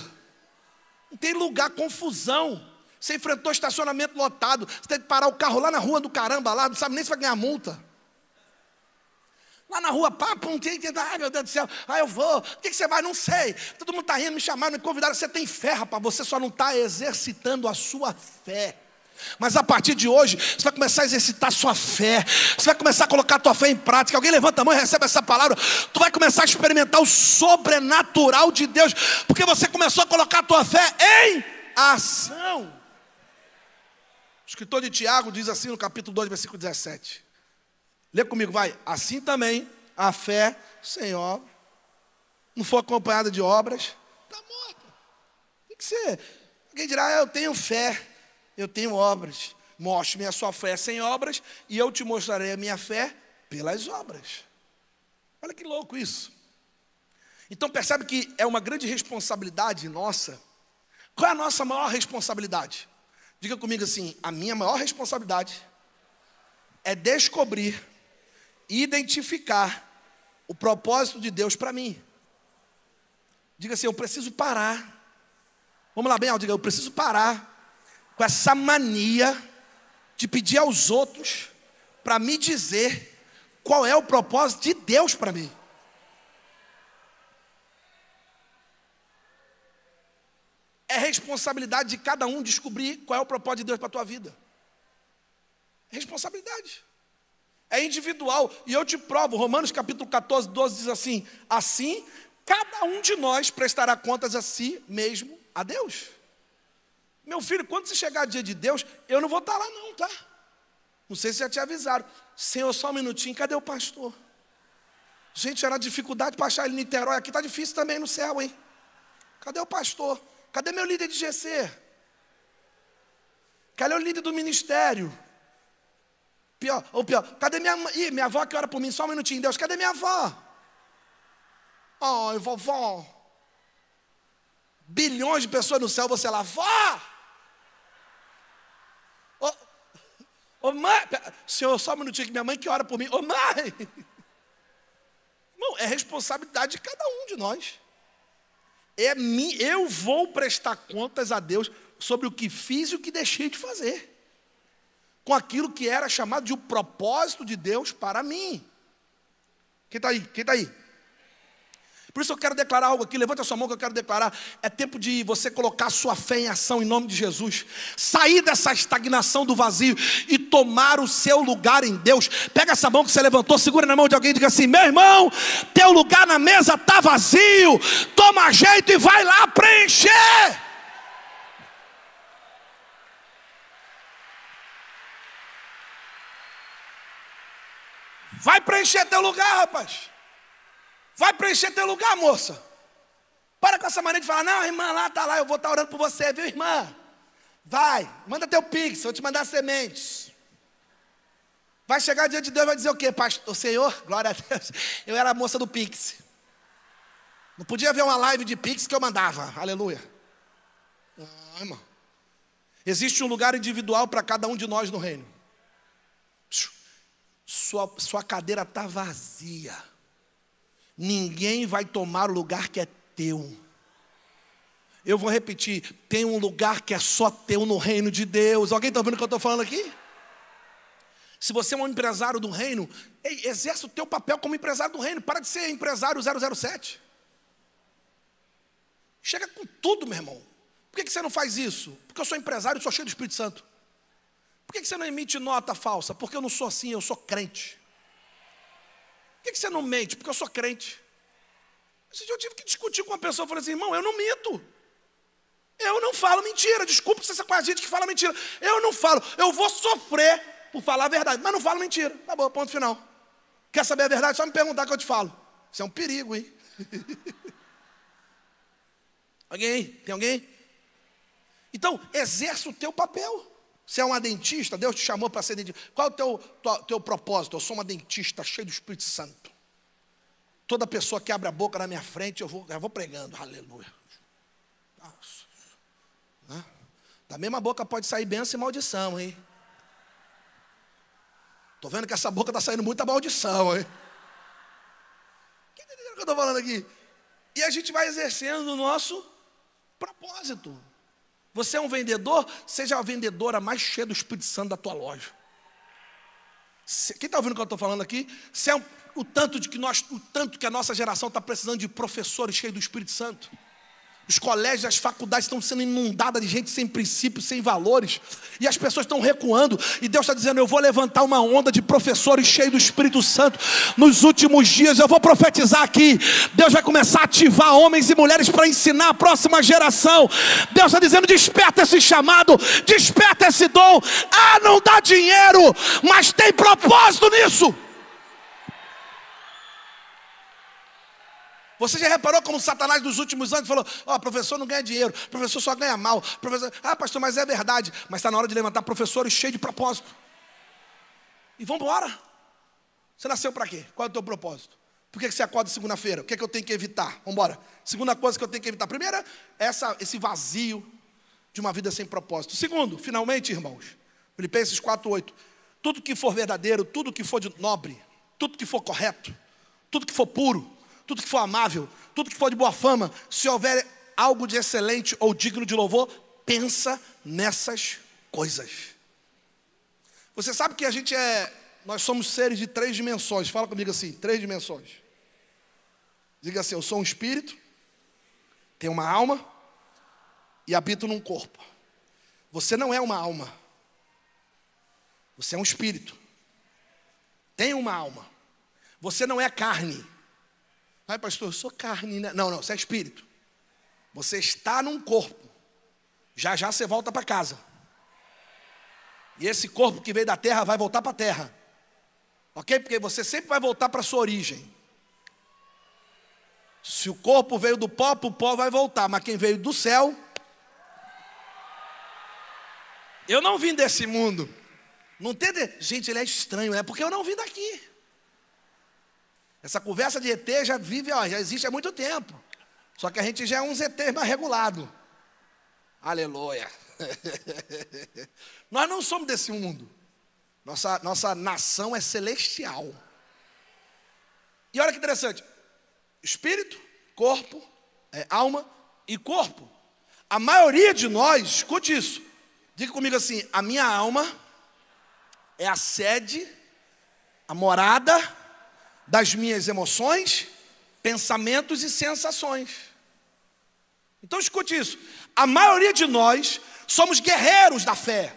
não tem lugar, confusão. Você enfrentou estacionamento lotado, você tem que parar o carro lá na rua do caramba, lá, não sabe nem se vai ganhar multa. Lá na rua, pá, um dia que ai meu Deus do céu, aí eu vou, o que, que você vai? Não sei. Todo mundo está rindo, me chamaram, me convidaram, você tem fé, rapaz, você só não está exercitando a sua fé. Mas a partir de hoje, você vai começar a exercitar sua fé, você vai começar a colocar a tua fé em prática. Alguém levanta a mão e recebe essa palavra. Tu vai começar a experimentar o sobrenatural de Deus, porque você começou a colocar a tua fé em ação. O escritor de Tiago diz assim no capítulo 2, versículo 17: Lê comigo, vai. Assim também a fé sem obra, não for acompanhada de obras, está morta. que Alguém dirá, ah, eu tenho fé, eu tenho obras. Mostre-me a sua fé sem obras, e eu te mostrarei a minha fé pelas obras. Olha que louco isso. Então percebe que é uma grande responsabilidade nossa. Qual é a nossa maior responsabilidade? Diga comigo assim: a minha maior responsabilidade é descobrir identificar o propósito de Deus para mim. Diga assim: eu preciso parar. Vamos lá, bem alto, diga: eu preciso parar com essa mania de pedir aos outros para me dizer qual é o propósito de Deus para mim. É responsabilidade de cada um descobrir qual é o propósito de Deus para a tua vida. Responsabilidade. É individual. E eu te provo, Romanos capítulo 14, 12 diz assim: Assim, cada um de nós prestará contas a si mesmo a Deus. Meu filho, quando você chegar dia de Deus, eu não vou estar tá lá, não, tá? Não sei se já te avisaram. Senhor, só um minutinho, cadê o pastor? Gente, era dificuldade para achar ele em Niterói. Aqui está difícil também no céu, hein? Cadê o pastor? Cadê meu líder de GC? Cadê o líder do ministério? Pior, ou pior, cadê minha mãe? Ih, minha avó que ora por mim, só um minutinho, Deus, cadê minha avó? Ai, vovó. Bilhões de pessoas no céu, você lá, vó! Ô, ô mãe, senhor, só um minutinho, que minha mãe que ora por mim, ô mãe! Irmão, é responsabilidade de cada um de nós. É mim, eu vou prestar contas a Deus sobre o que fiz e o que deixei de fazer com aquilo que era chamado de o propósito de Deus para mim. Quem está aí? Quem está aí? Por isso eu quero declarar algo aqui, levanta a sua mão que eu quero declarar. É tempo de você colocar sua fé em ação em nome de Jesus. Sair dessa estagnação do vazio e tomar o seu lugar em Deus. Pega essa mão que você levantou, segura na mão de alguém e diga assim: meu irmão, teu lugar na mesa está vazio, toma jeito e vai lá preencher. Vai preencher teu lugar, rapaz. Vai preencher teu lugar, moça. Para com essa mania de falar, não, irmã, lá tá lá, eu vou estar tá orando por você, viu, irmã? Vai, manda teu pix, vou te mandar sementes. Vai chegar diante de Deus e vai dizer o quê, pastor? Senhor, glória a Deus, eu era a moça do pix. Não podia ver uma live de pix que eu mandava, aleluia. Ah, irmão. Existe um lugar individual para cada um de nós no reino sua, sua cadeira está vazia. Ninguém vai tomar o lugar que é teu. Eu vou repetir: tem um lugar que é só teu no reino de Deus. Alguém está ouvindo o que eu estou falando aqui? Se você é um empresário do reino, exerce o teu papel como empresário do reino. Para de ser empresário 007. Chega com tudo, meu irmão. Por que, que você não faz isso? Porque eu sou empresário e sou cheio do Espírito Santo. Por que você não emite nota falsa? Porque eu não sou assim, eu sou crente. Por que você não mente? Porque eu sou crente. Esse dia eu tive que discutir com uma pessoa, eu falei assim, irmão, eu não minto. Eu não falo mentira, desculpa se você com a gente que fala mentira. Eu não falo, eu vou sofrer por falar a verdade, mas não falo mentira. Tá bom, ponto final. Quer saber a verdade? Só me perguntar que eu te falo. Isso é um perigo, hein? alguém? Tem alguém? Então, exerce o teu papel. Você é uma dentista, Deus te chamou para ser dentista. Qual é o teu, teu, teu propósito? Eu sou uma dentista cheio do Espírito Santo. Toda pessoa que abre a boca na minha frente, eu vou, eu vou pregando. Aleluia. Da mesma boca pode sair bênção e maldição, hein? Estou vendo que essa boca está saindo muita maldição, hein? O que, que eu estou falando aqui? E a gente vai exercendo o nosso propósito. Você é um vendedor, seja a vendedora mais cheia do Espírito Santo da tua loja. Quem está ouvindo o que eu estou falando aqui? Se é um, o tanto de que nós, o tanto que a nossa geração está precisando de professores cheios do Espírito Santo. Os colégios, as faculdades estão sendo inundadas de gente sem princípios, sem valores, e as pessoas estão recuando, e Deus está dizendo: Eu vou levantar uma onda de professores cheios do Espírito Santo nos últimos dias. Eu vou profetizar aqui: Deus vai começar a ativar homens e mulheres para ensinar a próxima geração. Deus está dizendo: Desperta esse chamado, desperta esse dom. Ah, não dá dinheiro, mas tem propósito nisso. Você já reparou como Satanás dos últimos anos falou: Ó, oh, professor não ganha dinheiro, professor só ganha mal. Professor, ah, pastor, mas é verdade. Mas está na hora de levantar professores cheios de propósito. E vamos embora. Você nasceu para quê? Qual é o teu propósito? Por que você acorda segunda-feira? O que, é que eu tenho que evitar? Vamos embora. Segunda coisa que eu tenho que evitar. Primeira, essa, esse vazio de uma vida sem propósito. Segundo, finalmente, irmãos, Filipenses 4,8. Tudo que for verdadeiro, tudo que for de nobre, tudo que for correto, tudo que for puro, tudo que for amável, tudo que for de boa fama, se houver algo de excelente ou digno de louvor, pensa nessas coisas. Você sabe que a gente é, nós somos seres de três dimensões. Fala comigo assim, três dimensões. Diga assim, eu sou um espírito, tenho uma alma e habito num corpo. Você não é uma alma. Você é um espírito. Tem uma alma. Você não é carne. Ai, pastor, eu sou carne. Né? Não, não, você é espírito. Você está num corpo. Já já você volta para casa. E esse corpo que veio da terra vai voltar para a terra. Ok? Porque você sempre vai voltar para a sua origem. Se o corpo veio do pó, o pó vai voltar. Mas quem veio do céu. Eu não vim desse mundo. Não tem. Gente, ele é estranho, é porque eu não vim daqui. Essa conversa de ET já vive, ó, já existe há muito tempo. Só que a gente já é um ETs mais regulado. Aleluia. Nós não somos desse mundo. Nossa, nossa nação é celestial. E olha que interessante: espírito, corpo, é, alma e corpo. A maioria de nós, escute isso, diga comigo assim: a minha alma é a sede, a morada das minhas emoções, pensamentos e sensações. Então escute isso: a maioria de nós somos guerreiros da fé,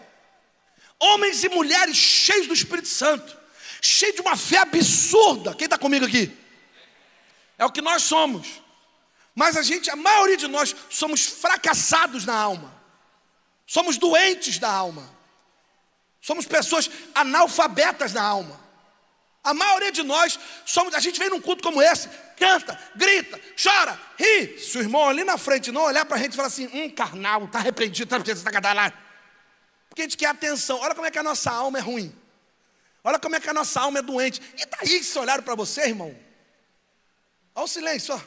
homens e mulheres cheios do Espírito Santo, cheios de uma fé absurda. Quem está comigo aqui? É o que nós somos. Mas a gente, a maioria de nós, somos fracassados na alma, somos doentes da alma, somos pessoas analfabetas na alma. A maioria de nós somos, a gente vem num culto como esse, canta, grita, chora, ri. Se o irmão ali na frente não olhar para a gente e falar assim, um carnal, está arrependido, está arrependido, está cadalado. Porque a gente quer atenção. Olha como é que a nossa alma é ruim. Olha como é que a nossa alma é doente. E daí tá se olharam para você, irmão? Olha o silêncio, ó.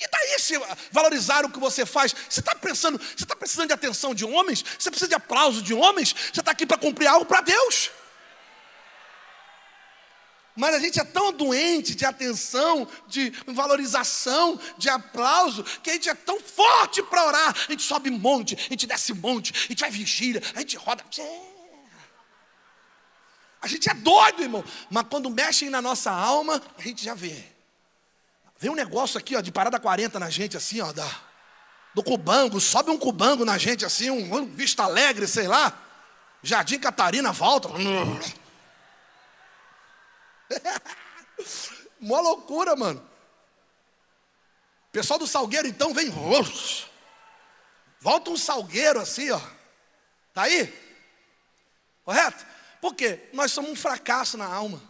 E daí tá se valorizar o que você faz? Você está pensando, você está precisando de atenção de homens? Você precisa de aplauso de homens? Você está aqui para cumprir algo para Deus? Mas a gente é tão doente de atenção, de valorização, de aplauso, que a gente é tão forte para orar. A gente sobe monte, a gente desce monte, a gente vai vigília, a gente roda. A gente é doido, irmão. Mas quando mexem na nossa alma, a gente já vê. Vem um negócio aqui, ó, de parada 40 na gente, assim, ó, da, do cubango. Sobe um cubango na gente, assim, um, um vista alegre, sei lá. Jardim Catarina volta. Mó loucura, mano. Pessoal do Salgueiro, então, vem. Volta um salgueiro assim, ó. Tá aí? Correto? Por quê? Nós somos um fracasso na alma.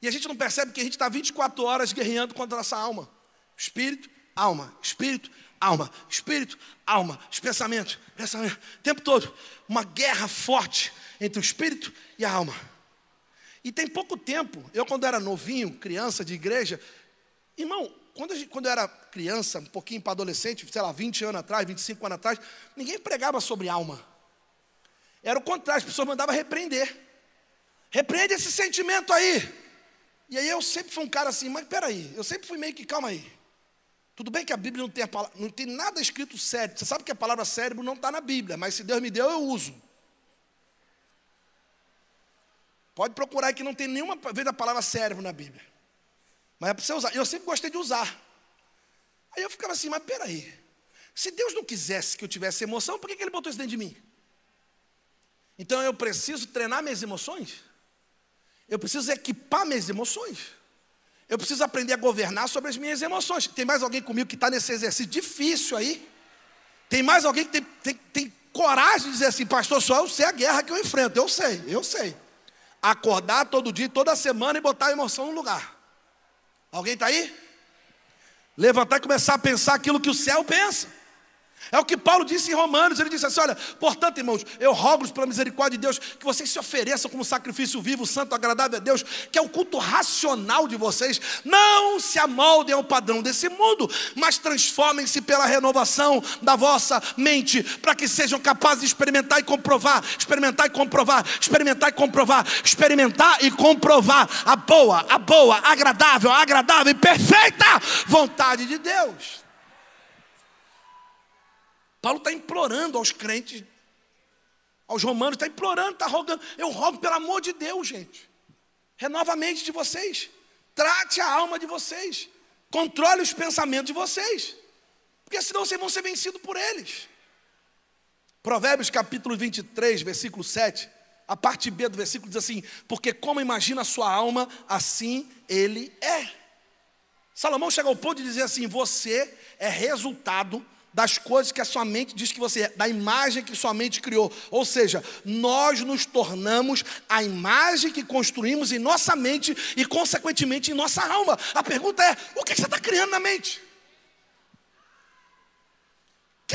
E a gente não percebe que a gente está 24 horas guerreando contra a nossa alma. Espírito, alma, espírito, alma, espírito, alma, os pensamentos, pensamento, o tempo todo. Uma guerra forte entre o espírito e a alma. E tem pouco tempo, eu quando era novinho, criança de igreja, irmão, quando, gente, quando eu era criança, um pouquinho para adolescente, sei lá, 20 anos atrás, 25 anos atrás, ninguém pregava sobre alma. Era o contrário, as pessoas mandavam repreender. Repreende esse sentimento aí. E aí eu sempre fui um cara assim, mas peraí, eu sempre fui meio que calma aí. Tudo bem que a Bíblia não tem, a palavra, não tem nada escrito sério. Você sabe que a palavra cérebro não está na Bíblia, mas se Deus me deu, eu uso. Pode procurar que não tem nenhuma vez a palavra cérebro na Bíblia. Mas é para você usar. Eu sempre gostei de usar. Aí eu ficava assim, mas peraí. Se Deus não quisesse que eu tivesse emoção, por que, que Ele botou isso dentro de mim? Então eu preciso treinar minhas emoções? Eu preciso equipar minhas emoções? Eu preciso aprender a governar sobre as minhas emoções. Tem mais alguém comigo que está nesse exercício difícil aí? Tem mais alguém que tem, tem, tem coragem de dizer assim, pastor, só eu sei a guerra que eu enfrento. Eu sei, eu sei acordar todo dia, toda semana e botar a emoção no lugar. Alguém está aí? Levantar e começar a pensar aquilo que o céu pensa. É o que Paulo disse em Romanos, ele disse assim: olha, portanto, irmãos, eu rogo-vos pela misericórdia de Deus que vocês se ofereçam como sacrifício vivo, santo, agradável a Deus, que é o culto racional de vocês. Não se amoldem ao padrão desse mundo, mas transformem-se pela renovação da vossa mente, para que sejam capazes de experimentar e comprovar, experimentar e comprovar, experimentar e comprovar, experimentar e comprovar a boa, a boa, agradável, agradável e perfeita vontade de Deus. Paulo está implorando aos crentes, aos romanos, está implorando, está rogando. Eu rogo pelo amor de Deus, gente. Renova a mente de vocês. Trate a alma de vocês. Controle os pensamentos de vocês. Porque senão vocês vão ser vencidos por eles. Provérbios capítulo 23, versículo 7. A parte B do versículo diz assim: Porque como imagina a sua alma, assim ele é. Salomão chega ao ponto de dizer assim: Você é resultado das coisas que a sua mente diz que você é, da imagem que sua mente criou. Ou seja, nós nos tornamos a imagem que construímos em nossa mente e, consequentemente, em nossa alma. A pergunta é: o que você está criando na mente?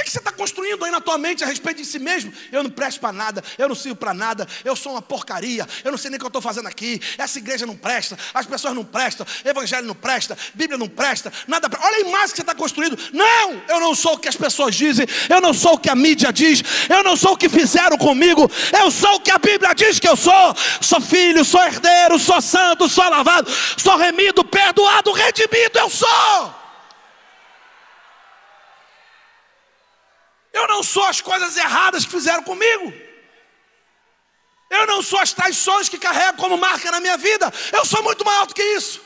que você está construindo aí na tua mente a respeito de si mesmo? Eu não presto para nada, eu não sirvo para nada, eu sou uma porcaria, eu não sei nem o que eu estou fazendo aqui, essa igreja não presta, as pessoas não prestam, evangelho não presta, Bíblia não presta, nada presta. Olha a imagem que você está construindo. Não, eu não sou o que as pessoas dizem, eu não sou o que a mídia diz, eu não sou o que fizeram comigo, eu sou o que a Bíblia diz que eu sou. Sou filho, sou herdeiro, sou santo, sou lavado, sou remido, perdoado, redimido, eu sou. não sou as coisas erradas que fizeram comigo. Eu não sou as traições que carrego como marca na minha vida. Eu sou muito maior do que isso.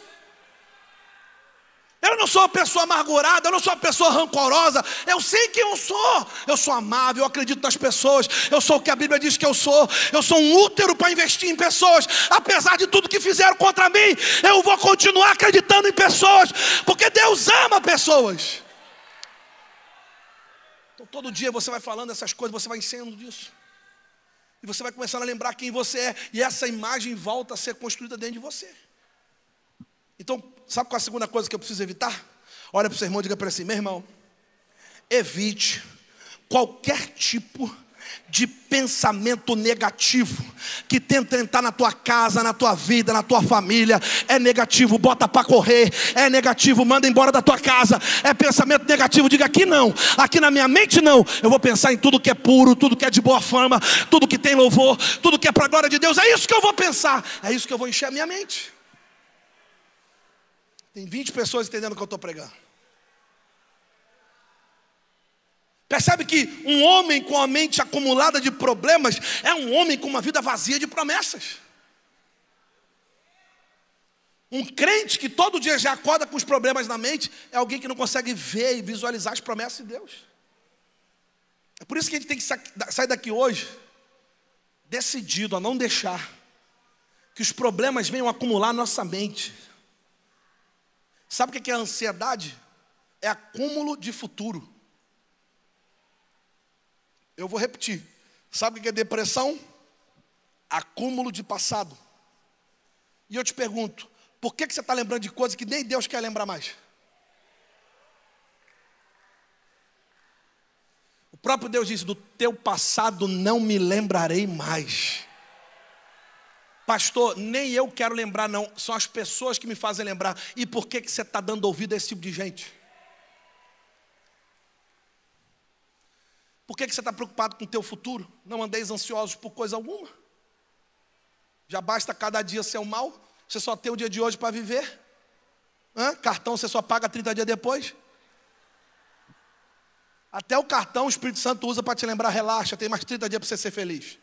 Eu não sou uma pessoa amargurada, eu não sou uma pessoa rancorosa. Eu sei quem eu sou. Eu sou amável, eu acredito nas pessoas. Eu sou o que a Bíblia diz que eu sou. Eu sou um útero para investir em pessoas. Apesar de tudo que fizeram contra mim, eu vou continuar acreditando em pessoas, porque Deus ama pessoas. Todo dia você vai falando essas coisas, você vai ensinando disso. E você vai começando a lembrar quem você é. E essa imagem volta a ser construída dentro de você. Então, sabe qual é a segunda coisa que eu preciso evitar? Olha para o seu irmão e diga para ele assim: meu irmão, evite qualquer tipo de pensamento negativo que tenta entrar na tua casa, na tua vida, na tua família. É negativo, bota para correr. É negativo, manda embora da tua casa. É pensamento negativo, diga aqui não, aqui na minha mente não. Eu vou pensar em tudo que é puro, tudo que é de boa fama, tudo que tem louvor, tudo que é para a glória de Deus. É isso que eu vou pensar, é isso que eu vou encher a minha mente. Tem 20 pessoas entendendo o que eu estou pregando. Percebe que um homem com a mente acumulada de problemas é um homem com uma vida vazia de promessas. Um crente que todo dia já acorda com os problemas na mente é alguém que não consegue ver e visualizar as promessas de Deus. É por isso que a gente tem que sair daqui hoje decidido a não deixar que os problemas venham acumular nossa mente. Sabe o que é a ansiedade? É acúmulo de futuro. Eu vou repetir. Sabe o que é depressão? Acúmulo de passado. E eu te pergunto, por que, que você está lembrando de coisas que nem Deus quer lembrar mais? O próprio Deus disse: Do teu passado não me lembrarei mais. Pastor, nem eu quero lembrar, não. São as pessoas que me fazem lembrar. E por que, que você está dando ouvido a esse tipo de gente? Por que, que você está preocupado com o teu futuro? Não andeis ansiosos por coisa alguma? Já basta cada dia ser o mal? Você só tem o dia de hoje para viver? Hã? Cartão você só paga 30 dias depois? Até o cartão o Espírito Santo usa para te lembrar, relaxa, tem mais 30 dias para você ser feliz.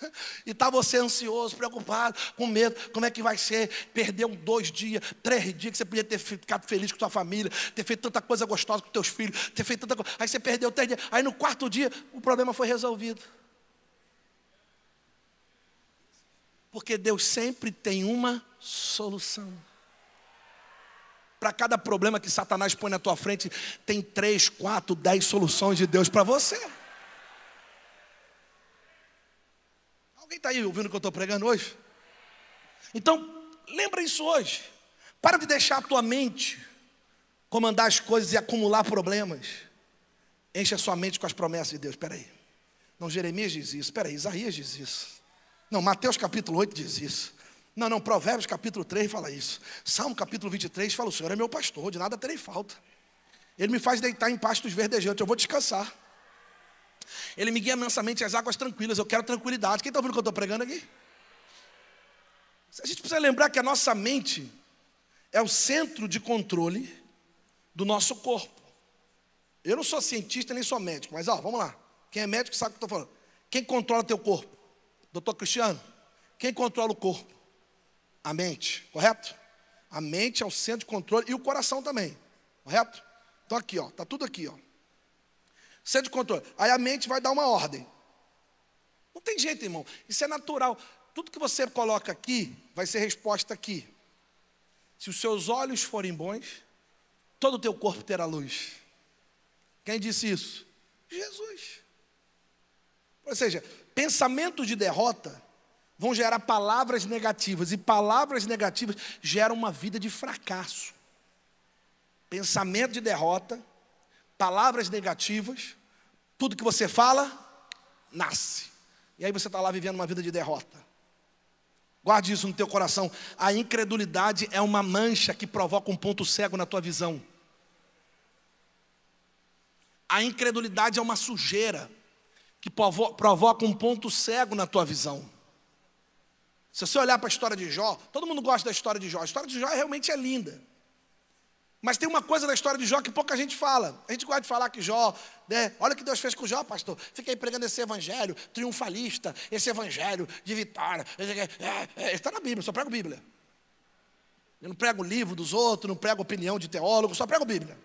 E está você ansioso, preocupado, com medo, como é que vai ser? Perdeu um, dois dias, três dias, que você podia ter ficado feliz com sua família, ter feito tanta coisa gostosa com teus filhos, ter feito tanta coisa. Aí você perdeu três dias, aí no quarto dia o problema foi resolvido. Porque Deus sempre tem uma solução. Para cada problema que Satanás põe na tua frente, tem três, quatro, dez soluções de Deus para você. Alguém está aí ouvindo o que eu estou pregando hoje? Então, lembra isso hoje. Para de deixar a tua mente comandar as coisas e acumular problemas. Enche a sua mente com as promessas de Deus. Espera aí. Não, Jeremias diz isso. Espera aí, Isaías diz isso. Não, Mateus capítulo 8 diz isso. Não, não, Provérbios capítulo 3 fala isso. Salmo capítulo 23 fala: O Senhor é meu pastor, de nada terei falta. Ele me faz deitar em pastos verdejantes, eu vou descansar. Ele me guia mansamente às águas tranquilas. Eu quero tranquilidade. Quem está ouvindo o que eu estou pregando aqui? A gente precisa lembrar que a nossa mente é o centro de controle do nosso corpo. Eu não sou cientista nem sou médico, mas ó, vamos lá. Quem é médico sabe o que eu estou falando. Quem controla teu corpo? Doutor Cristiano, quem controla o corpo? A mente, correto? A mente é o centro de controle e o coração também, correto? Então aqui, ó, tá tudo aqui, ó centro é de controle. Aí a mente vai dar uma ordem. Não tem jeito, irmão. Isso é natural. Tudo que você coloca aqui vai ser resposta aqui. Se os seus olhos forem bons, todo o teu corpo terá luz. Quem disse isso? Jesus. Ou seja, pensamentos de derrota vão gerar palavras negativas, e palavras negativas geram uma vida de fracasso. Pensamento de derrota palavras negativas, tudo que você fala, nasce. E aí você está lá vivendo uma vida de derrota. Guarde isso no teu coração. A incredulidade é uma mancha que provoca um ponto cego na tua visão. A incredulidade é uma sujeira que provoca um ponto cego na tua visão. Se você olhar para a história de Jó, todo mundo gosta da história de Jó. A história de Jó realmente é linda. Mas tem uma coisa da história de Jó que pouca gente fala. A gente gosta de falar que Jó, né? Olha o que Deus fez com Jó, pastor. Fiquei pregando esse evangelho triunfalista, esse evangelho de vitória. Está é, é, na Bíblia, só prego Bíblia. Eu não prego livro dos outros, não prego opinião de teólogo, só prego Bíblia.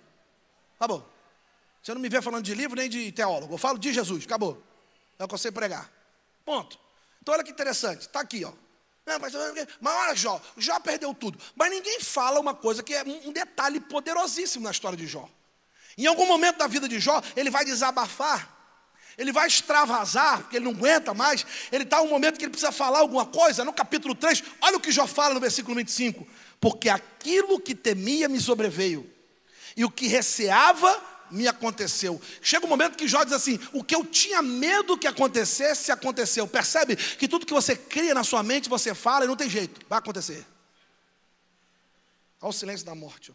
Acabou. Você não me vê falando de livro nem de teólogo. Eu falo de Jesus, acabou. É o que eu sei pregar. Ponto. Então olha que interessante, está aqui, ó mas, olha Jó, Jó perdeu tudo. Mas ninguém fala uma coisa que é um detalhe poderosíssimo na história de Jó. Em algum momento da vida de Jó, ele vai desabafar, ele vai extravasar, porque ele não aguenta mais. Ele está em um momento que ele precisa falar alguma coisa. No capítulo 3, olha o que Jó fala no versículo 25: Porque aquilo que temia me sobreveio, e o que receava me aconteceu. Chega um momento que Jó diz assim: o que eu tinha medo que acontecesse, aconteceu. Percebe que tudo que você cria na sua mente, você fala e não tem jeito, vai acontecer. Olha o silêncio da morte.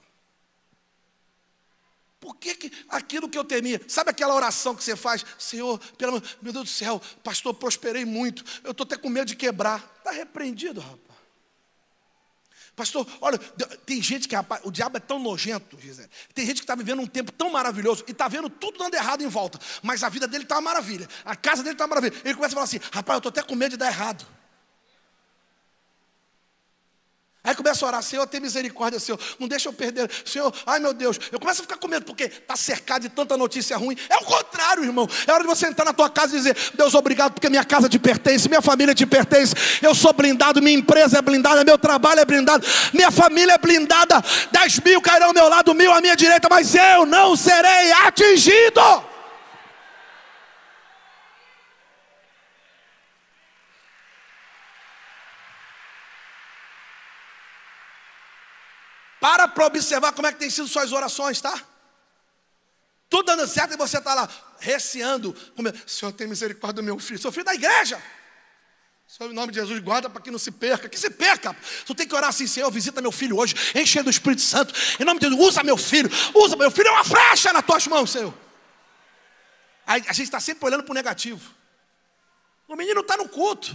Por que, que aquilo que eu temia? Sabe aquela oração que você faz? Senhor, pelo meu Deus do céu, pastor, prosperei muito. Eu estou até com medo de quebrar. Está repreendido, rapaz. Pastor, olha, tem gente que rapaz, o diabo é tão nojento, Gisele. Tem gente que está vivendo um tempo tão maravilhoso e está vendo tudo dando errado em volta, mas a vida dele está uma maravilha, a casa dele está uma maravilha. Ele começa a falar assim: rapaz, eu estou até com medo de dar errado. Aí começa a orar, Senhor, tem misericórdia, Senhor, não deixa eu perder, Senhor, ai meu Deus, eu começo a ficar com medo, porque está cercado de tanta notícia ruim. É o contrário, irmão. É hora de você entrar na tua casa e dizer, Deus, obrigado, porque minha casa te pertence, minha família te pertence, eu sou blindado, minha empresa é blindada, meu trabalho é blindado, minha família é blindada, dez mil cairão ao meu lado, mil à minha direita, mas eu não serei atingido. Para para observar como é que tem sido suas orações, tá? Tudo dando certo e você está lá receando. Como, Senhor, tem misericórdia do meu filho. Seu filho é da igreja. Senhor, em nome de Jesus, guarda para que não se perca. Que se perca. Tu tem que orar assim, Senhor, visita meu filho hoje. Enche do Espírito Santo. Em nome de Jesus, usa meu filho. Usa meu filho. É uma flecha nas tuas mãos, Senhor. A, gente está sempre olhando para o negativo. O menino está no culto.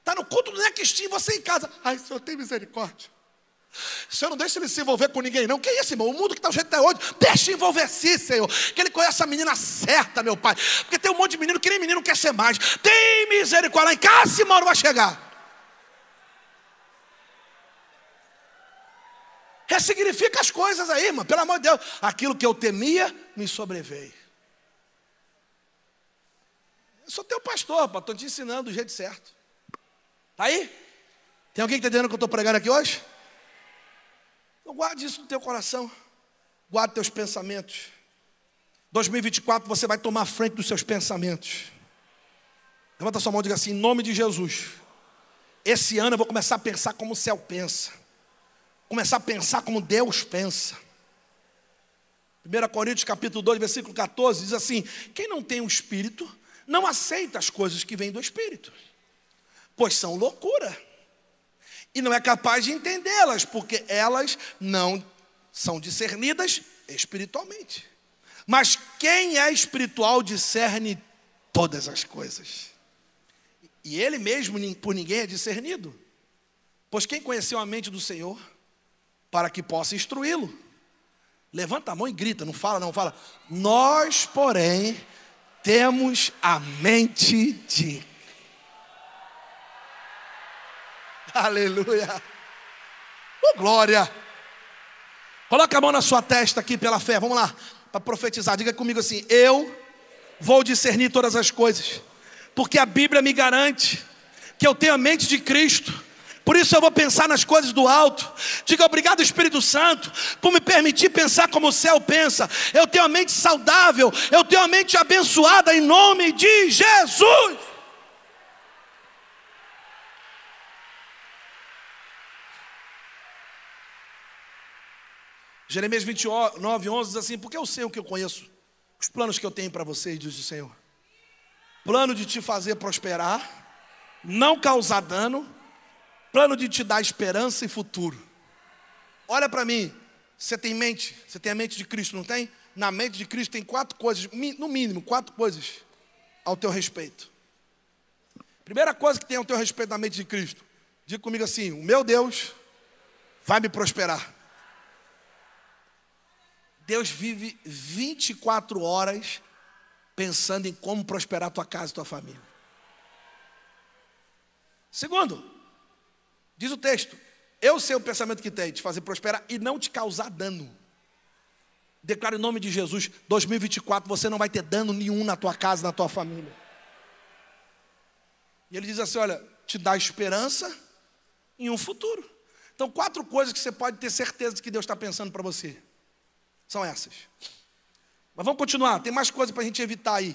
Está no culto do Nequistim, você em casa. Ai, Senhor, tem misericórdia. Senhor, não deixa ele se envolver com ninguém, não. Quem é esse irmão? O mundo que está do jeito que está hoje, deixa envolver sim, Senhor. Que ele conheça a menina certa, meu pai. Porque tem um monte de menino que nem menino quer ser mais. Tem misericórdia lá em casa, esse mano vai chegar. Ressignifica as coisas aí, irmão. Pelo amor de Deus. Aquilo que eu temia, me sobreveio. Eu sou teu pastor, estou te ensinando do jeito certo. Tá aí? Tem alguém tá entendendo o que eu estou pregando aqui hoje? Então guarde isso no teu coração. Guarde teus pensamentos. 2024 você vai tomar frente dos seus pensamentos. Levanta sua mão e diga assim: em nome de Jesus. Esse ano eu vou começar a pensar como o céu pensa. Começar a pensar como Deus pensa. 1 Coríntios capítulo 2, versículo 14, diz assim: quem não tem o um Espírito não aceita as coisas que vêm do Espírito, pois são loucura e não é capaz de entendê-las, porque elas não são discernidas espiritualmente. Mas quem é espiritual discerne todas as coisas. E ele mesmo por ninguém é discernido. Pois quem conheceu a mente do Senhor para que possa instruí-lo? Levanta a mão e grita, não fala, não fala. Nós, porém, temos a mente de Aleluia. Oh, glória. Coloca a mão na sua testa aqui pela fé. Vamos lá, para profetizar. Diga comigo assim: Eu vou discernir todas as coisas, porque a Bíblia me garante que eu tenho a mente de Cristo. Por isso eu vou pensar nas coisas do alto. Diga obrigado, Espírito Santo, por me permitir pensar como o céu pensa. Eu tenho a mente saudável, eu tenho a mente abençoada em nome de Jesus. Jeremias 29, 11 diz assim: Porque eu sei o que eu conheço, os planos que eu tenho para vocês, diz o Senhor. Plano de te fazer prosperar, não causar dano, plano de te dar esperança e futuro. Olha para mim, você tem mente, você tem a mente de Cristo, não tem? Na mente de Cristo tem quatro coisas, no mínimo, quatro coisas ao teu respeito. Primeira coisa que tem ao teu respeito na mente de Cristo, diga comigo assim: o meu Deus vai me prosperar. Deus vive 24 horas pensando em como prosperar tua casa e tua família. Segundo, diz o texto: Eu sei o pensamento que tem de fazer prosperar e não te causar dano. Declaro em nome de Jesus, 2024 você não vai ter dano nenhum na tua casa, na tua família. E ele diz assim: olha, te dá esperança em um futuro. Então, quatro coisas que você pode ter certeza de que Deus está pensando para você. São essas. Mas vamos continuar, tem mais coisa para a gente evitar aí.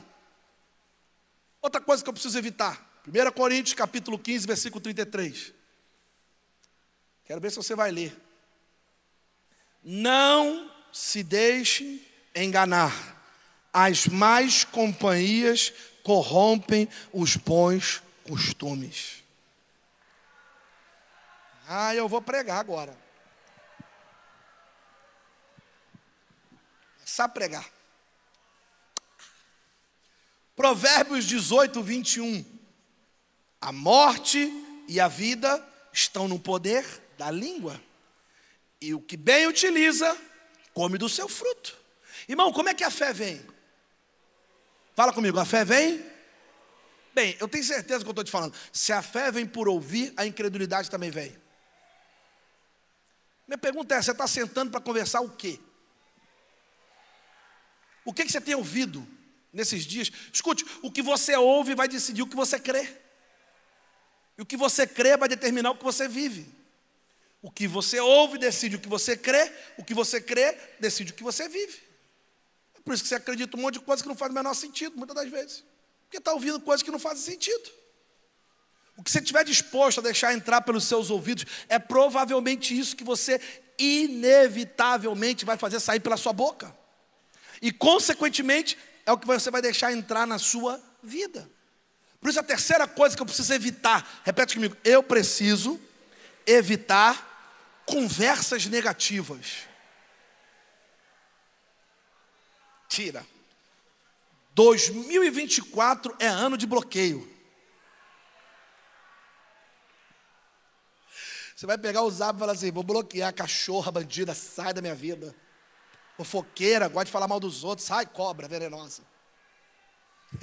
Outra coisa que eu preciso evitar. 1 Coríntios capítulo 15, versículo 33. Quero ver se você vai ler. Não se deixe enganar. As mais companhias corrompem os bons costumes. Ah, eu vou pregar agora. sabe pregar. Provérbios 18, 21. A morte e a vida estão no poder da língua. E o que bem utiliza, come do seu fruto. Irmão, como é que a fé vem? Fala comigo, a fé vem? Bem, eu tenho certeza que eu estou te falando. Se a fé vem por ouvir, a incredulidade também vem. Minha pergunta é: você está sentando para conversar o quê? O que, que você tem ouvido nesses dias? Escute, o que você ouve vai decidir o que você crê. E o que você crê vai determinar o que você vive. O que você ouve decide o que você crê, o que você crê decide o que você vive. É por isso que você acredita um monte de coisa que não faz o menor sentido, muitas das vezes. Porque está ouvindo coisas que não fazem sentido. O que você estiver disposto a deixar entrar pelos seus ouvidos, é provavelmente isso que você inevitavelmente vai fazer sair pela sua boca. E, consequentemente, é o que você vai deixar entrar na sua vida. Por isso, a terceira coisa que eu preciso evitar, repete comigo, eu preciso evitar conversas negativas. Tira. 2024 é ano de bloqueio. Você vai pegar o zap e falar assim: vou bloquear cachorra, bandida, sai da minha vida fofoqueira, gosta de falar mal dos outros, sai cobra venenosa.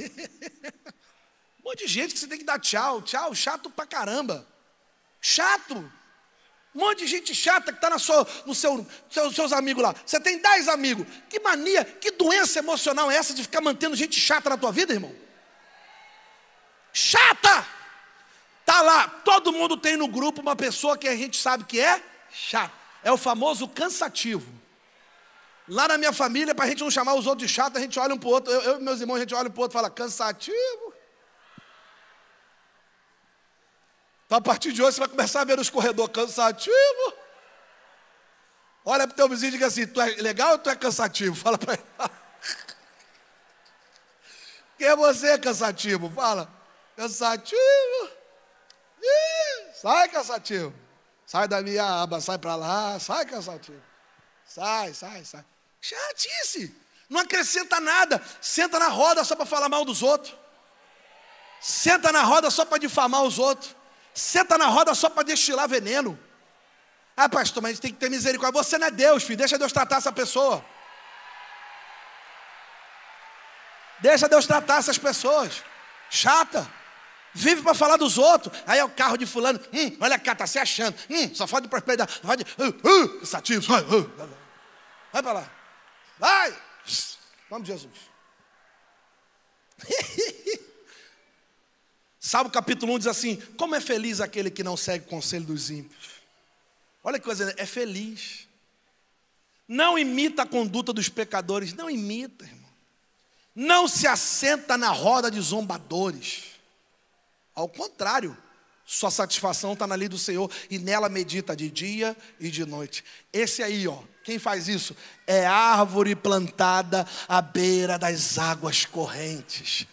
um monte de gente que você tem que dar tchau, tchau, chato pra caramba. Chato. Um monte de gente chata que está na sua, no seu, seus, seus amigos lá. Você tem dez amigos. Que mania, que doença emocional é essa de ficar mantendo gente chata na tua vida, irmão? Chata! Tá lá, todo mundo tem no grupo uma pessoa que a gente sabe que é chata. É o famoso cansativo. Lá na minha família, para a gente não chamar os outros de chato, a gente olha um para o outro. Eu e meus irmãos, a gente olha um para o outro e fala, cansativo. Então, a partir de hoje, você vai começar a ver os corredores cansativo. Olha para o teu vizinho e diga assim, tu é legal ou tu é cansativo? Fala para ele. quem é você cansativo. Fala, cansativo. Ih, sai, cansativo. Sai da minha aba, sai para lá, sai, cansativo. Sai, sai, sai. Chatice. Não acrescenta nada. Senta na roda só para falar mal dos outros. Senta na roda só para difamar os outros. Senta na roda só para destilar veneno. Ah, pastor, mas tem que ter misericórdia. Você não é Deus, filho. Deixa Deus tratar essa pessoa. Deixa Deus tratar essas pessoas. Chata. Vive para falar dos outros. Aí é o carro de fulano. Hum, olha cá, tá se achando. Hum, só fala de prosperidade. Fala de. Uh, uh, uh. Vai para lá. Vai! vamos Jesus. Salmo capítulo 1 diz assim: Como é feliz aquele que não segue o conselho dos ímpios. Olha que coisa, é feliz. Não imita a conduta dos pecadores, não imita, irmão. Não se assenta na roda de zombadores. Ao contrário, sua satisfação está na lei do Senhor e nela medita de dia e de noite. Esse aí, ó, quem faz isso? É árvore plantada à beira das águas correntes.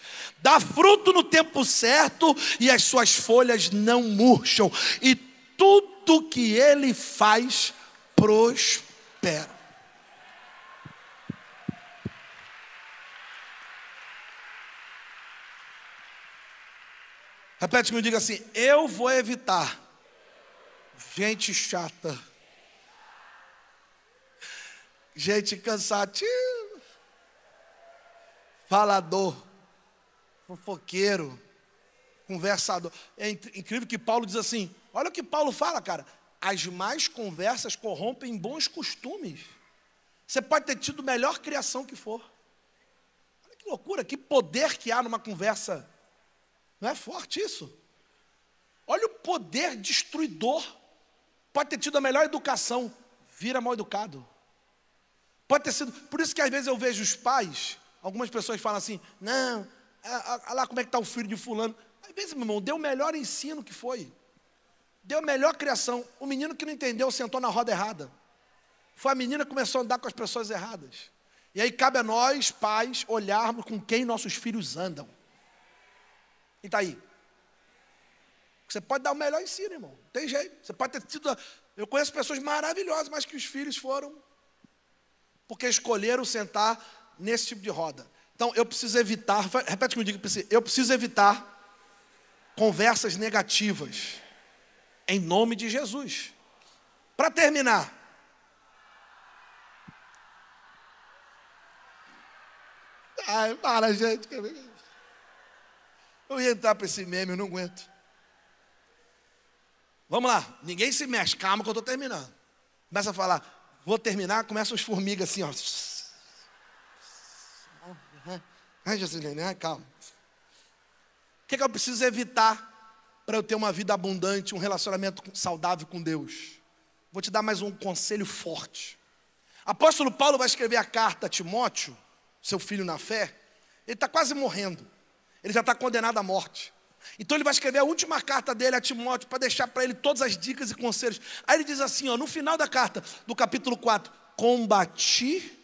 Dá fruto no tempo certo e as suas folhas não murcham. E tudo que ele faz prospera. Repete comigo, diga assim: Eu vou evitar gente chata, gente cansativa, falador, fofoqueiro, conversador. É incrível que Paulo diz assim: Olha o que Paulo fala, cara. As más conversas corrompem bons costumes. Você pode ter tido melhor criação que for. Olha que loucura, que poder que há numa conversa não é forte isso? Olha o poder destruidor. Pode ter tido a melhor educação, vira mal educado. Pode ter sido. Por isso que às vezes eu vejo os pais, algumas pessoas falam assim: não, olha lá como é que está o filho de fulano. Às vezes, meu irmão, deu o melhor ensino que foi. Deu a melhor criação. O menino que não entendeu sentou na roda errada. Foi a menina que começou a andar com as pessoas erradas. E aí cabe a nós, pais, olharmos com quem nossos filhos andam. E está aí. Você pode dar o melhor ensino, irmão. tem jeito. Você pode ter tido. Eu conheço pessoas maravilhosas, mas que os filhos foram. Porque escolheram sentar nesse tipo de roda. Então eu preciso evitar. Repete comigo, eu preciso evitar conversas negativas. Em nome de Jesus. Para terminar. Ai, para, gente. Eu ia entrar para esse meme, eu não aguento. Vamos lá, ninguém se mexe, calma que eu estou terminando. Começa a falar, vou terminar, começa os formigas assim, ó. Ai, Jesus, né? calma. O que, é que eu preciso evitar para eu ter uma vida abundante, um relacionamento saudável com Deus? Vou te dar mais um conselho forte. Apóstolo Paulo vai escrever a carta a Timóteo, seu filho na fé. Ele está quase morrendo. Ele já está condenado à morte. Então ele vai escrever a última carta dele a Timóteo para deixar para ele todas as dicas e conselhos. Aí ele diz assim, ó, no final da carta, do capítulo 4, combati,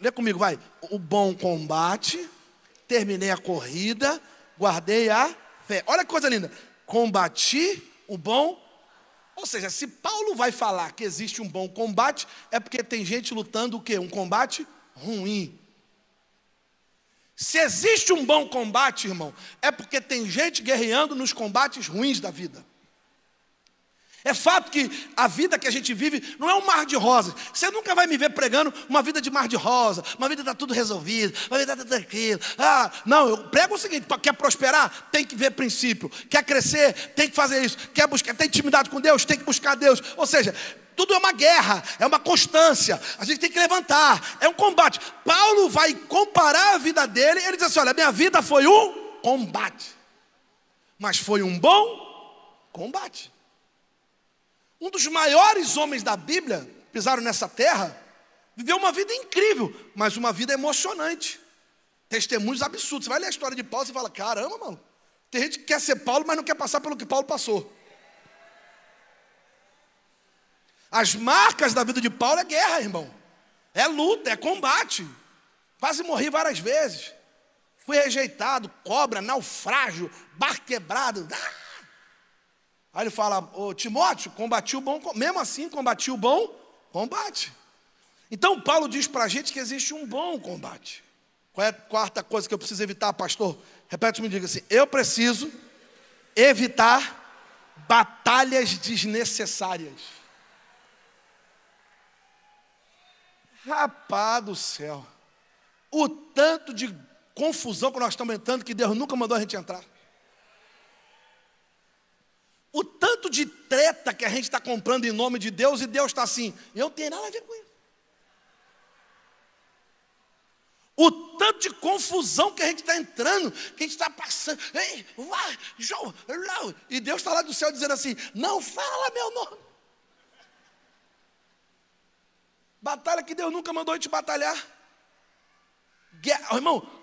lê comigo, vai, o bom combate, terminei a corrida, guardei a fé. Olha que coisa linda. Combati o bom. Ou seja, se Paulo vai falar que existe um bom combate, é porque tem gente lutando o quê? Um combate ruim. Se existe um bom combate, irmão, é porque tem gente guerreando nos combates ruins da vida. É fato que a vida que a gente vive não é um mar de rosas. Você nunca vai me ver pregando uma vida de mar de rosa, uma vida está tudo resolvido, uma vida está tranquilo. Ah, não, eu prego o seguinte: quer prosperar? Tem que ver princípio. Quer crescer? Tem que fazer isso. Quer buscar? Tem intimidade com Deus? Tem que buscar Deus. Ou seja, tudo é uma guerra, é uma constância. A gente tem que levantar, é um combate. Paulo vai comparar a vida dele, ele diz assim: Olha, minha vida foi um combate, mas foi um bom combate. Um dos maiores homens da Bíblia, pisaram nessa terra, viveu uma vida incrível, mas uma vida emocionante. Testemunhos absurdos. Você vai ler a história de Paulo e fala: caramba, mano, tem gente que quer ser Paulo, mas não quer passar pelo que Paulo passou. As marcas da vida de Paulo é guerra, irmão. É luta, é combate. Quase morri várias vezes. Fui rejeitado, cobra, naufrágio, bar quebrado. Ah! Aí ele fala, ô, Timóteo, combati o bom, mesmo assim combati o bom combate. Então Paulo diz para a gente que existe um bom combate. Qual é a quarta coisa que eu preciso evitar, pastor? Repete me diga assim: eu preciso evitar batalhas desnecessárias. Rapaz do céu, o tanto de confusão que nós estamos entrando que Deus nunca mandou a gente entrar. O tanto de treta que a gente está comprando em nome de Deus e Deus está assim, eu não tenho nada a ver com isso. O tanto de confusão que a gente está entrando, que a gente está passando, ei, vai, João, e Deus está lá do céu dizendo assim: não fala meu nome. Batalha que Deus nunca mandou a gente batalhar. Guerra, oh, irmão,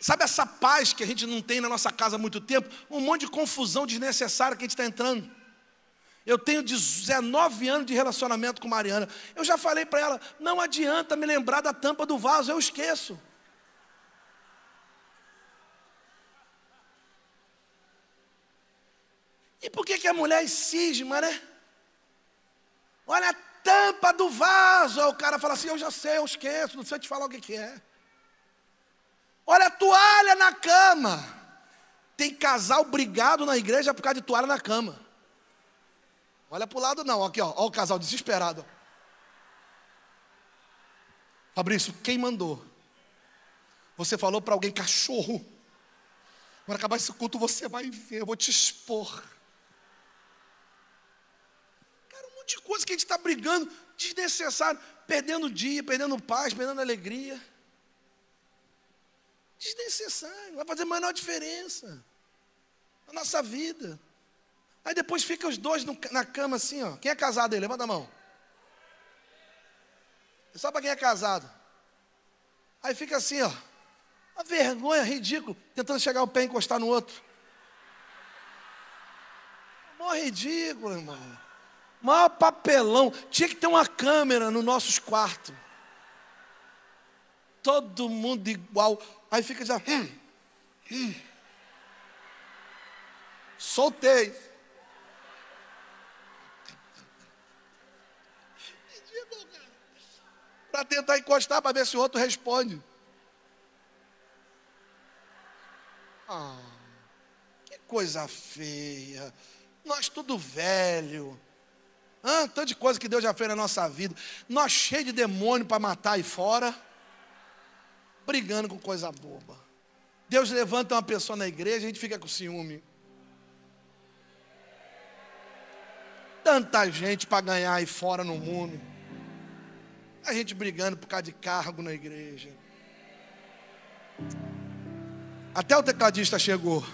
Sabe essa paz que a gente não tem na nossa casa há muito tempo? Um monte de confusão desnecessária que a gente está entrando. Eu tenho 19 anos de relacionamento com Mariana. Eu já falei para ela: não adianta me lembrar da tampa do vaso, eu esqueço. E por que, que a mulher é cisma, né? Olha a tampa do vaso. O cara fala assim: eu já sei, eu esqueço, não sei te falar o que, que é. Olha a toalha na cama. Tem casal brigado na igreja por causa de toalha na cama. Olha para o lado não, aqui ó, olha o casal desesperado. Fabrício, quem mandou? Você falou para alguém, cachorro, quando acabar esse culto você vai ver, eu vou te expor. Cara, um monte de coisa que a gente está brigando, desnecessário, perdendo dia, perdendo paz, perdendo alegria. Desnecessário, vai fazer a menor diferença na nossa vida. Aí depois fica os dois no, na cama assim, ó. Quem é casado aí? Levanta a mão. É só para quem é casado. Aí fica assim, ó. Uma vergonha, ridículo, tentando chegar o pé e encostar no outro. Mó ridículo, irmão. Maior papelão. Tinha que ter uma câmera nos nossos quartos todo mundo igual. Aí fica já. Assim, hum, hum. Soltei. Para tentar encostar para ver se o outro responde. Ah, que coisa feia. Nós tudo velho. Ah, tanta coisa que Deus já fez na nossa vida. Nós cheio de demônio para matar aí fora brigando com coisa boba. Deus levanta uma pessoa na igreja, a gente fica com ciúme. Tanta gente para ganhar aí fora no mundo. A gente brigando por causa de cargo na igreja. Até o tecladista chegou.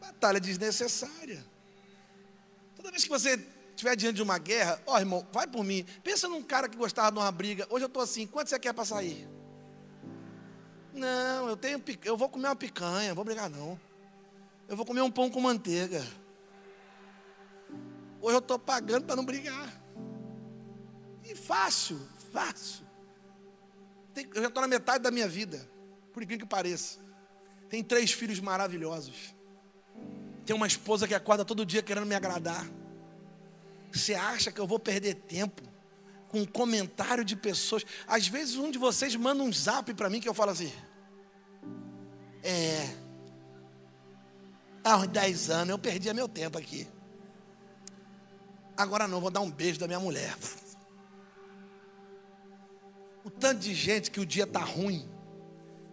Batalha desnecessária. Toda vez que você estiver diante de uma guerra, ó oh, irmão, vai por mim. Pensa num cara que gostava de uma briga. Hoje eu estou assim, quanto você quer para sair? Não, eu tenho eu vou comer uma picanha, vou brigar não. Eu vou comer um pão com manteiga. Hoje eu estou pagando para não brigar. E fácil, fácil. Tem, eu já estou na metade da minha vida, por incrível que pareça. Tem três filhos maravilhosos. Tem uma esposa que acorda todo dia querendo me agradar. Você acha que eu vou perder tempo com um comentário de pessoas? Às vezes um de vocês manda um zap para mim que eu falo assim: É. Há uns 10 anos eu perdi meu tempo aqui. Agora não, vou dar um beijo da minha mulher. O tanto de gente que o dia tá ruim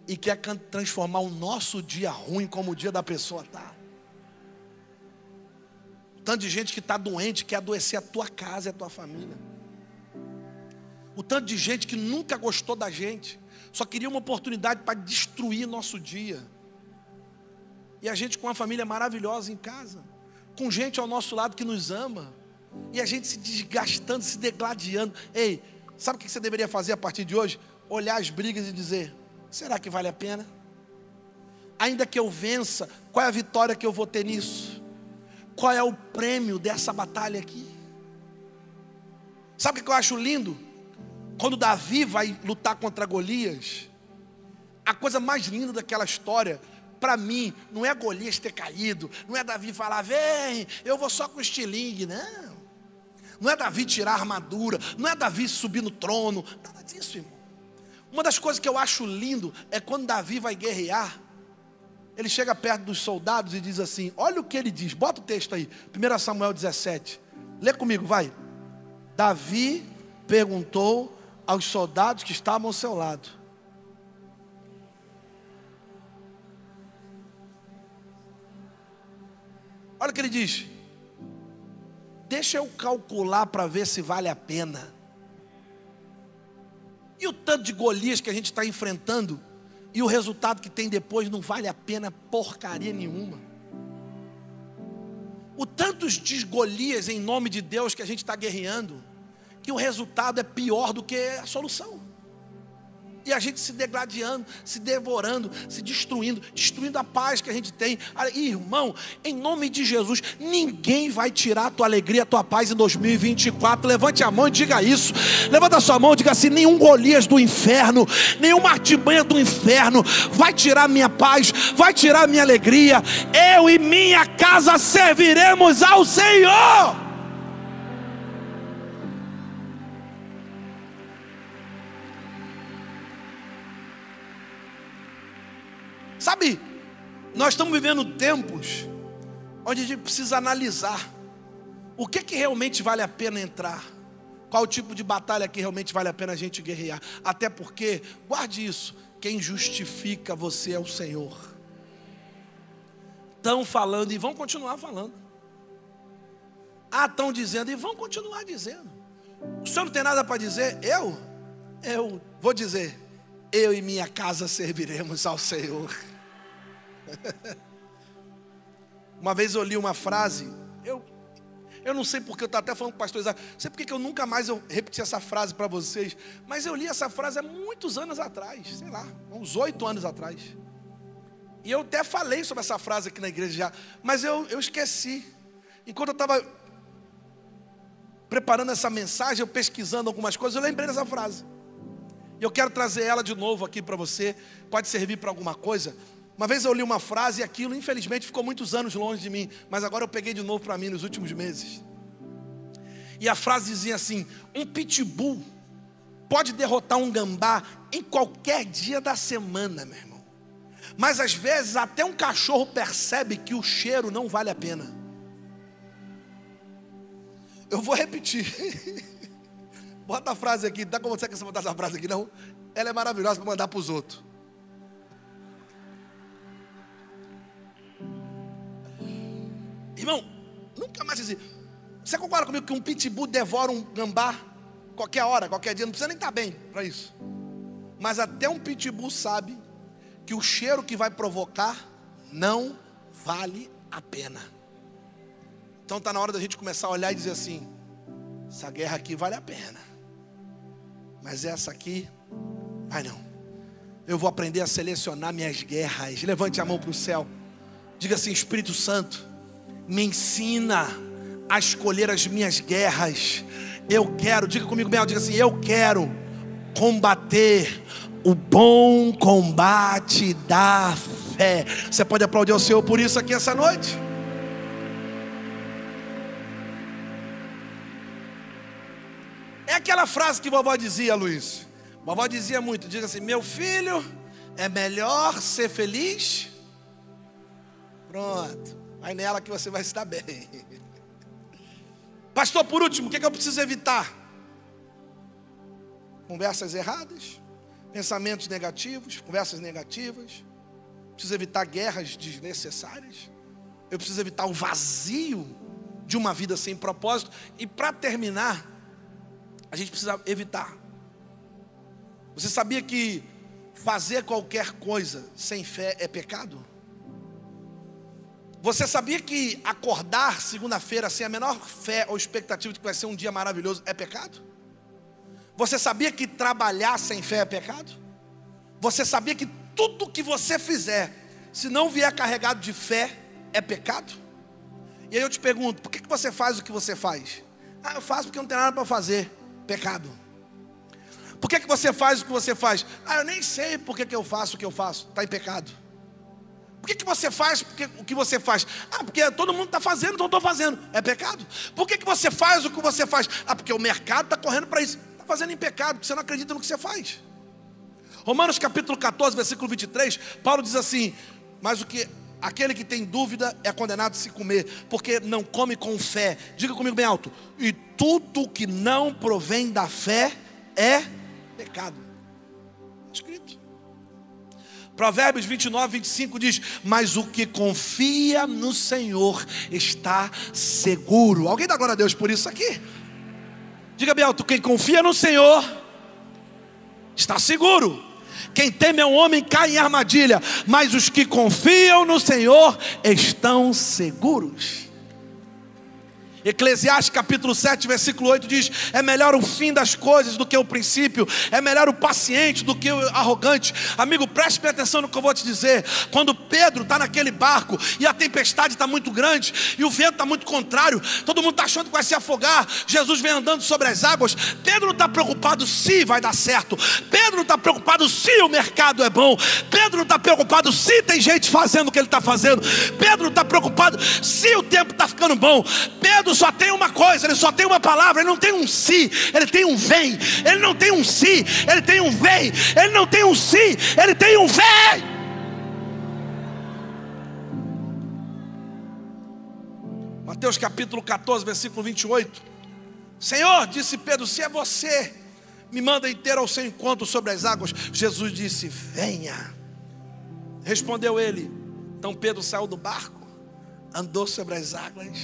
e quer transformar o nosso dia ruim como o dia da pessoa tá tanto de gente que está doente, quer adoecer a tua casa e a tua família. O tanto de gente que nunca gostou da gente, só queria uma oportunidade para destruir nosso dia. E a gente com uma família maravilhosa em casa, com gente ao nosso lado que nos ama, e a gente se desgastando, se degladiando. Ei, sabe o que você deveria fazer a partir de hoje? Olhar as brigas e dizer: será que vale a pena? Ainda que eu vença, qual é a vitória que eu vou ter nisso? qual é o prêmio dessa batalha aqui. Sabe o que eu acho lindo? Quando Davi vai lutar contra Golias, a coisa mais linda daquela história, para mim, não é Golias ter caído, não é Davi falar, vem, eu vou só com o estilingue, não. Não é Davi tirar a armadura, não é Davi subir no trono, nada disso, irmão. Uma das coisas que eu acho lindo é quando Davi vai guerrear ele chega perto dos soldados e diz assim: Olha o que ele diz, bota o texto aí, 1 Samuel 17. Lê comigo, vai. Davi perguntou aos soldados que estavam ao seu lado: Olha o que ele diz. Deixa eu calcular para ver se vale a pena. E o tanto de Golias que a gente está enfrentando e o resultado que tem depois não vale a pena porcaria nenhuma. O tantos de Golias em nome de Deus que a gente está guerreando, que o resultado é pior do que a solução. E a gente se degladiando, se devorando, se destruindo, destruindo a paz que a gente tem. Irmão, em nome de Jesus, ninguém vai tirar a tua alegria, a tua paz em 2024. Levante a mão e diga isso. Levanta a sua mão e diga assim: nenhum Golias do inferno, nenhuma artimanha do inferno vai tirar minha paz, vai tirar minha alegria. Eu e minha casa serviremos ao Senhor. Sabe, nós estamos vivendo tempos onde a gente precisa analisar o que, é que realmente vale a pena entrar, qual tipo de batalha que realmente vale a pena a gente guerrear. Até porque, guarde isso, quem justifica você é o Senhor. Estão falando e vão continuar falando. Ah, estão dizendo e vão continuar dizendo. O senhor não tem nada para dizer? Eu? Eu vou dizer. Eu e minha casa serviremos ao Senhor. Uma vez eu li uma frase, eu, eu não sei porque eu estou até falando com o pastor Isaac, não sei porque eu nunca mais eu repeti essa frase para vocês, mas eu li essa frase há muitos anos atrás, sei lá, uns oito anos atrás. E eu até falei sobre essa frase aqui na igreja já, mas eu, eu esqueci. Enquanto eu estava preparando essa mensagem, eu pesquisando algumas coisas, eu lembrei dessa frase. E Eu quero trazer ela de novo aqui para você. Pode servir para alguma coisa? Uma vez eu li uma frase e aquilo, infelizmente, ficou muitos anos longe de mim, mas agora eu peguei de novo para mim nos últimos meses. E a frase dizia assim: um pitbull pode derrotar um gambá em qualquer dia da semana, meu irmão. Mas às vezes até um cachorro percebe que o cheiro não vale a pena. Eu vou repetir. Bota a frase aqui, dá como você que você botar essa frase aqui, não? Ela é maravilhosa para mandar para os outros. Irmão, nunca mais existe. Você concorda comigo que um pitbull devora um gambá qualquer hora, qualquer dia? Não precisa nem estar tá bem para isso. Mas até um pitbull sabe que o cheiro que vai provocar não vale a pena. Então está na hora da gente começar a olhar e dizer assim: essa guerra aqui vale a pena, mas essa aqui, vai não. Eu vou aprender a selecionar minhas guerras. Levante a mão para o céu, diga assim: Espírito Santo me ensina a escolher as minhas guerras. Eu quero, diga comigo, Mel, diga assim: eu quero combater o bom combate da fé. Você pode aplaudir ao Senhor por isso aqui essa noite? É aquela frase que vovó dizia, Luiz. Vovó dizia muito: diga assim, meu filho, é melhor ser feliz. Pronto. Mas nela que você vai estar bem. Pastor, por último, o que, é que eu preciso evitar? Conversas erradas, pensamentos negativos, conversas negativas. Preciso evitar guerras desnecessárias. Eu preciso evitar o vazio de uma vida sem propósito. E para terminar, a gente precisa evitar. Você sabia que fazer qualquer coisa sem fé é pecado? Você sabia que acordar segunda-feira sem a menor fé ou expectativa de que vai ser um dia maravilhoso é pecado? Você sabia que trabalhar sem fé é pecado? Você sabia que tudo que você fizer, se não vier carregado de fé, é pecado? E aí eu te pergunto, por que, que você faz o que você faz? Ah, eu faço porque não tem nada para fazer. Pecado. Por que, que você faz o que você faz? Ah, eu nem sei por que, que eu faço o que eu faço. Está em pecado. Por que, que você faz porque, o que você faz? Ah, porque todo mundo está fazendo, então estou fazendo. É pecado? Por que, que você faz o que você faz? Ah, porque o mercado está correndo para isso. Está fazendo em pecado, porque você não acredita no que você faz. Romanos capítulo 14, versículo 23, Paulo diz assim: Mas o que aquele que tem dúvida é condenado a se comer, porque não come com fé. Diga comigo bem alto: E tudo que não provém da fé é pecado. Provérbios 29, 25 diz: Mas o que confia no Senhor está seguro. Alguém dá glória a Deus por isso aqui? Diga, Bielto, quem confia no Senhor está seguro. Quem teme ao homem cai em armadilha, mas os que confiam no Senhor estão seguros. Eclesiastes capítulo 7, versículo 8 diz: É melhor o fim das coisas do que o princípio, é melhor o paciente do que o arrogante. Amigo, preste atenção no que eu vou te dizer. Quando Pedro está naquele barco e a tempestade está muito grande e o vento está muito contrário, todo mundo está achando que vai se afogar. Jesus vem andando sobre as águas. Pedro está preocupado se vai dar certo, Pedro está preocupado se o mercado é bom, Pedro está preocupado se tem gente fazendo o que ele está fazendo, Pedro está preocupado se o tempo está ficando bom, Pedro mundo só tem uma coisa, ele só tem uma palavra, ele não tem um si, ele tem um vem. Ele não tem um si, ele tem um vem. Ele não tem um si, ele tem um vem. Mateus capítulo 14, versículo 28. Senhor, disse Pedro, se é você, me manda inteiro ao seu encontro sobre as águas. Jesus disse: Venha. Respondeu ele. Então Pedro saiu do barco, andou sobre as águas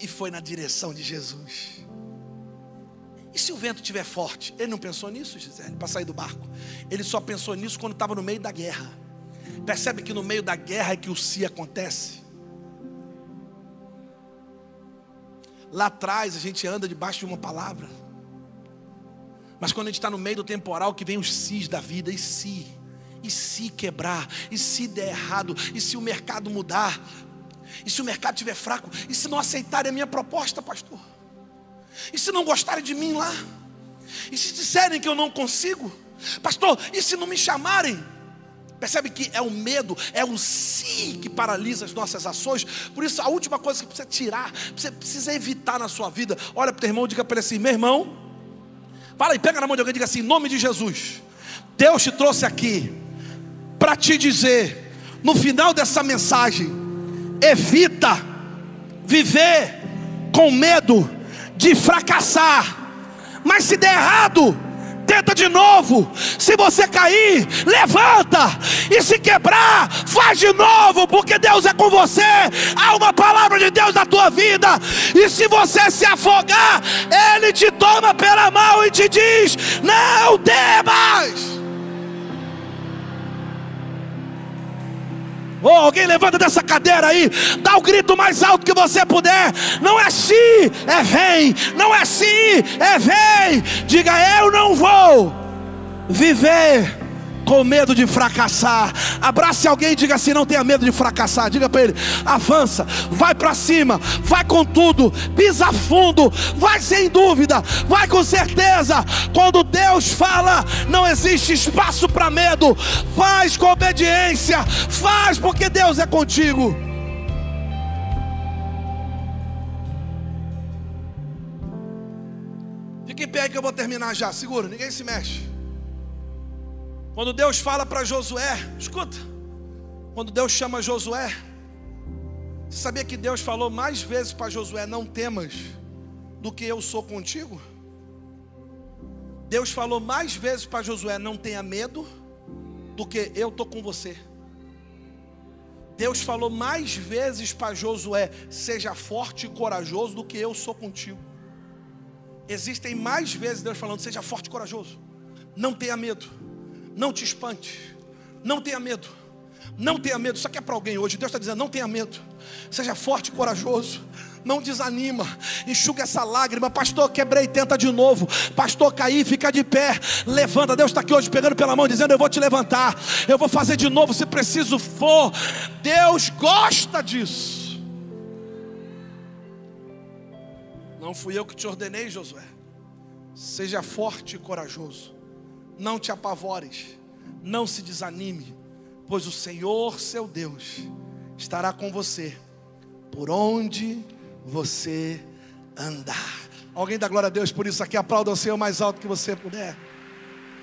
e foi na direção de Jesus. E se o vento tiver forte? Ele não pensou nisso, Gisele, para sair do barco. Ele só pensou nisso quando estava no meio da guerra. Percebe que no meio da guerra é que o si acontece? Lá atrás a gente anda debaixo de uma palavra. Mas quando a gente está no meio do temporal que vem os sis da vida, e se? E se quebrar? E se der errado? E se o mercado mudar? E se o mercado estiver fraco? E se não aceitarem a minha proposta, pastor? E se não gostarem de mim lá? E se disserem que eu não consigo? Pastor, e se não me chamarem? Percebe que é o medo, é o si que paralisa as nossas ações. Por isso, a última coisa que precisa tirar, você precisa evitar na sua vida. Olha para o teu irmão e diga para ele assim: meu irmão, fala e pega na mão de alguém e diga assim: em nome de Jesus, Deus te trouxe aqui para te dizer, no final dessa mensagem, evita viver com medo de fracassar. Mas se der errado, tenta de novo. Se você cair, levanta. E se quebrar, faz de novo, porque Deus é com você. Há uma palavra de Deus na tua vida. E se você se afogar, Ele te toma pela mão e te diz: Não temas. oh, alguém levanta dessa cadeira aí, dá o grito mais alto que você puder. Não é sim, é vem. Não é sim, é vem. Diga eu não vou viver com medo de fracassar. Abrace alguém e diga assim: não tenha medo de fracassar. Diga para ele: avança, vai para cima, vai com tudo, pisa fundo, vai sem dúvida, vai com certeza. Quando Deus fala, não existe espaço para medo. Faz com obediência, faz porque Deus é contigo. Fique em pé que eu vou terminar já. Seguro, ninguém se mexe. Quando Deus fala para Josué, escuta, quando Deus chama Josué, você sabia que Deus falou mais vezes para Josué: Não temas, do que eu sou contigo? Deus falou mais vezes para Josué: Não tenha medo, do que eu estou com você. Deus falou mais vezes para Josué: Seja forte e corajoso, do que eu sou contigo. Existem mais vezes Deus falando: Seja forte e corajoso, não tenha medo não te espante. Não tenha medo. Não tenha medo. Isso aqui é para alguém hoje. Deus está dizendo: não tenha medo. Seja forte e corajoso não desanima, enxuga essa lágrima, pastor, quebrei, tenta de novo, pastor, caí, fica de pé, levanta, Deus está aqui hoje pegando pela mão, dizendo, eu vou te levantar, eu vou fazer de novo, se preciso for, Deus gosta disso, não fui eu que te ordenei, Josué, seja forte e corajoso, não te apavores, não se desanime, pois o Senhor seu Deus estará com você por onde você andar. Alguém dá glória a Deus por isso aqui, aplauda o Senhor mais alto que você puder.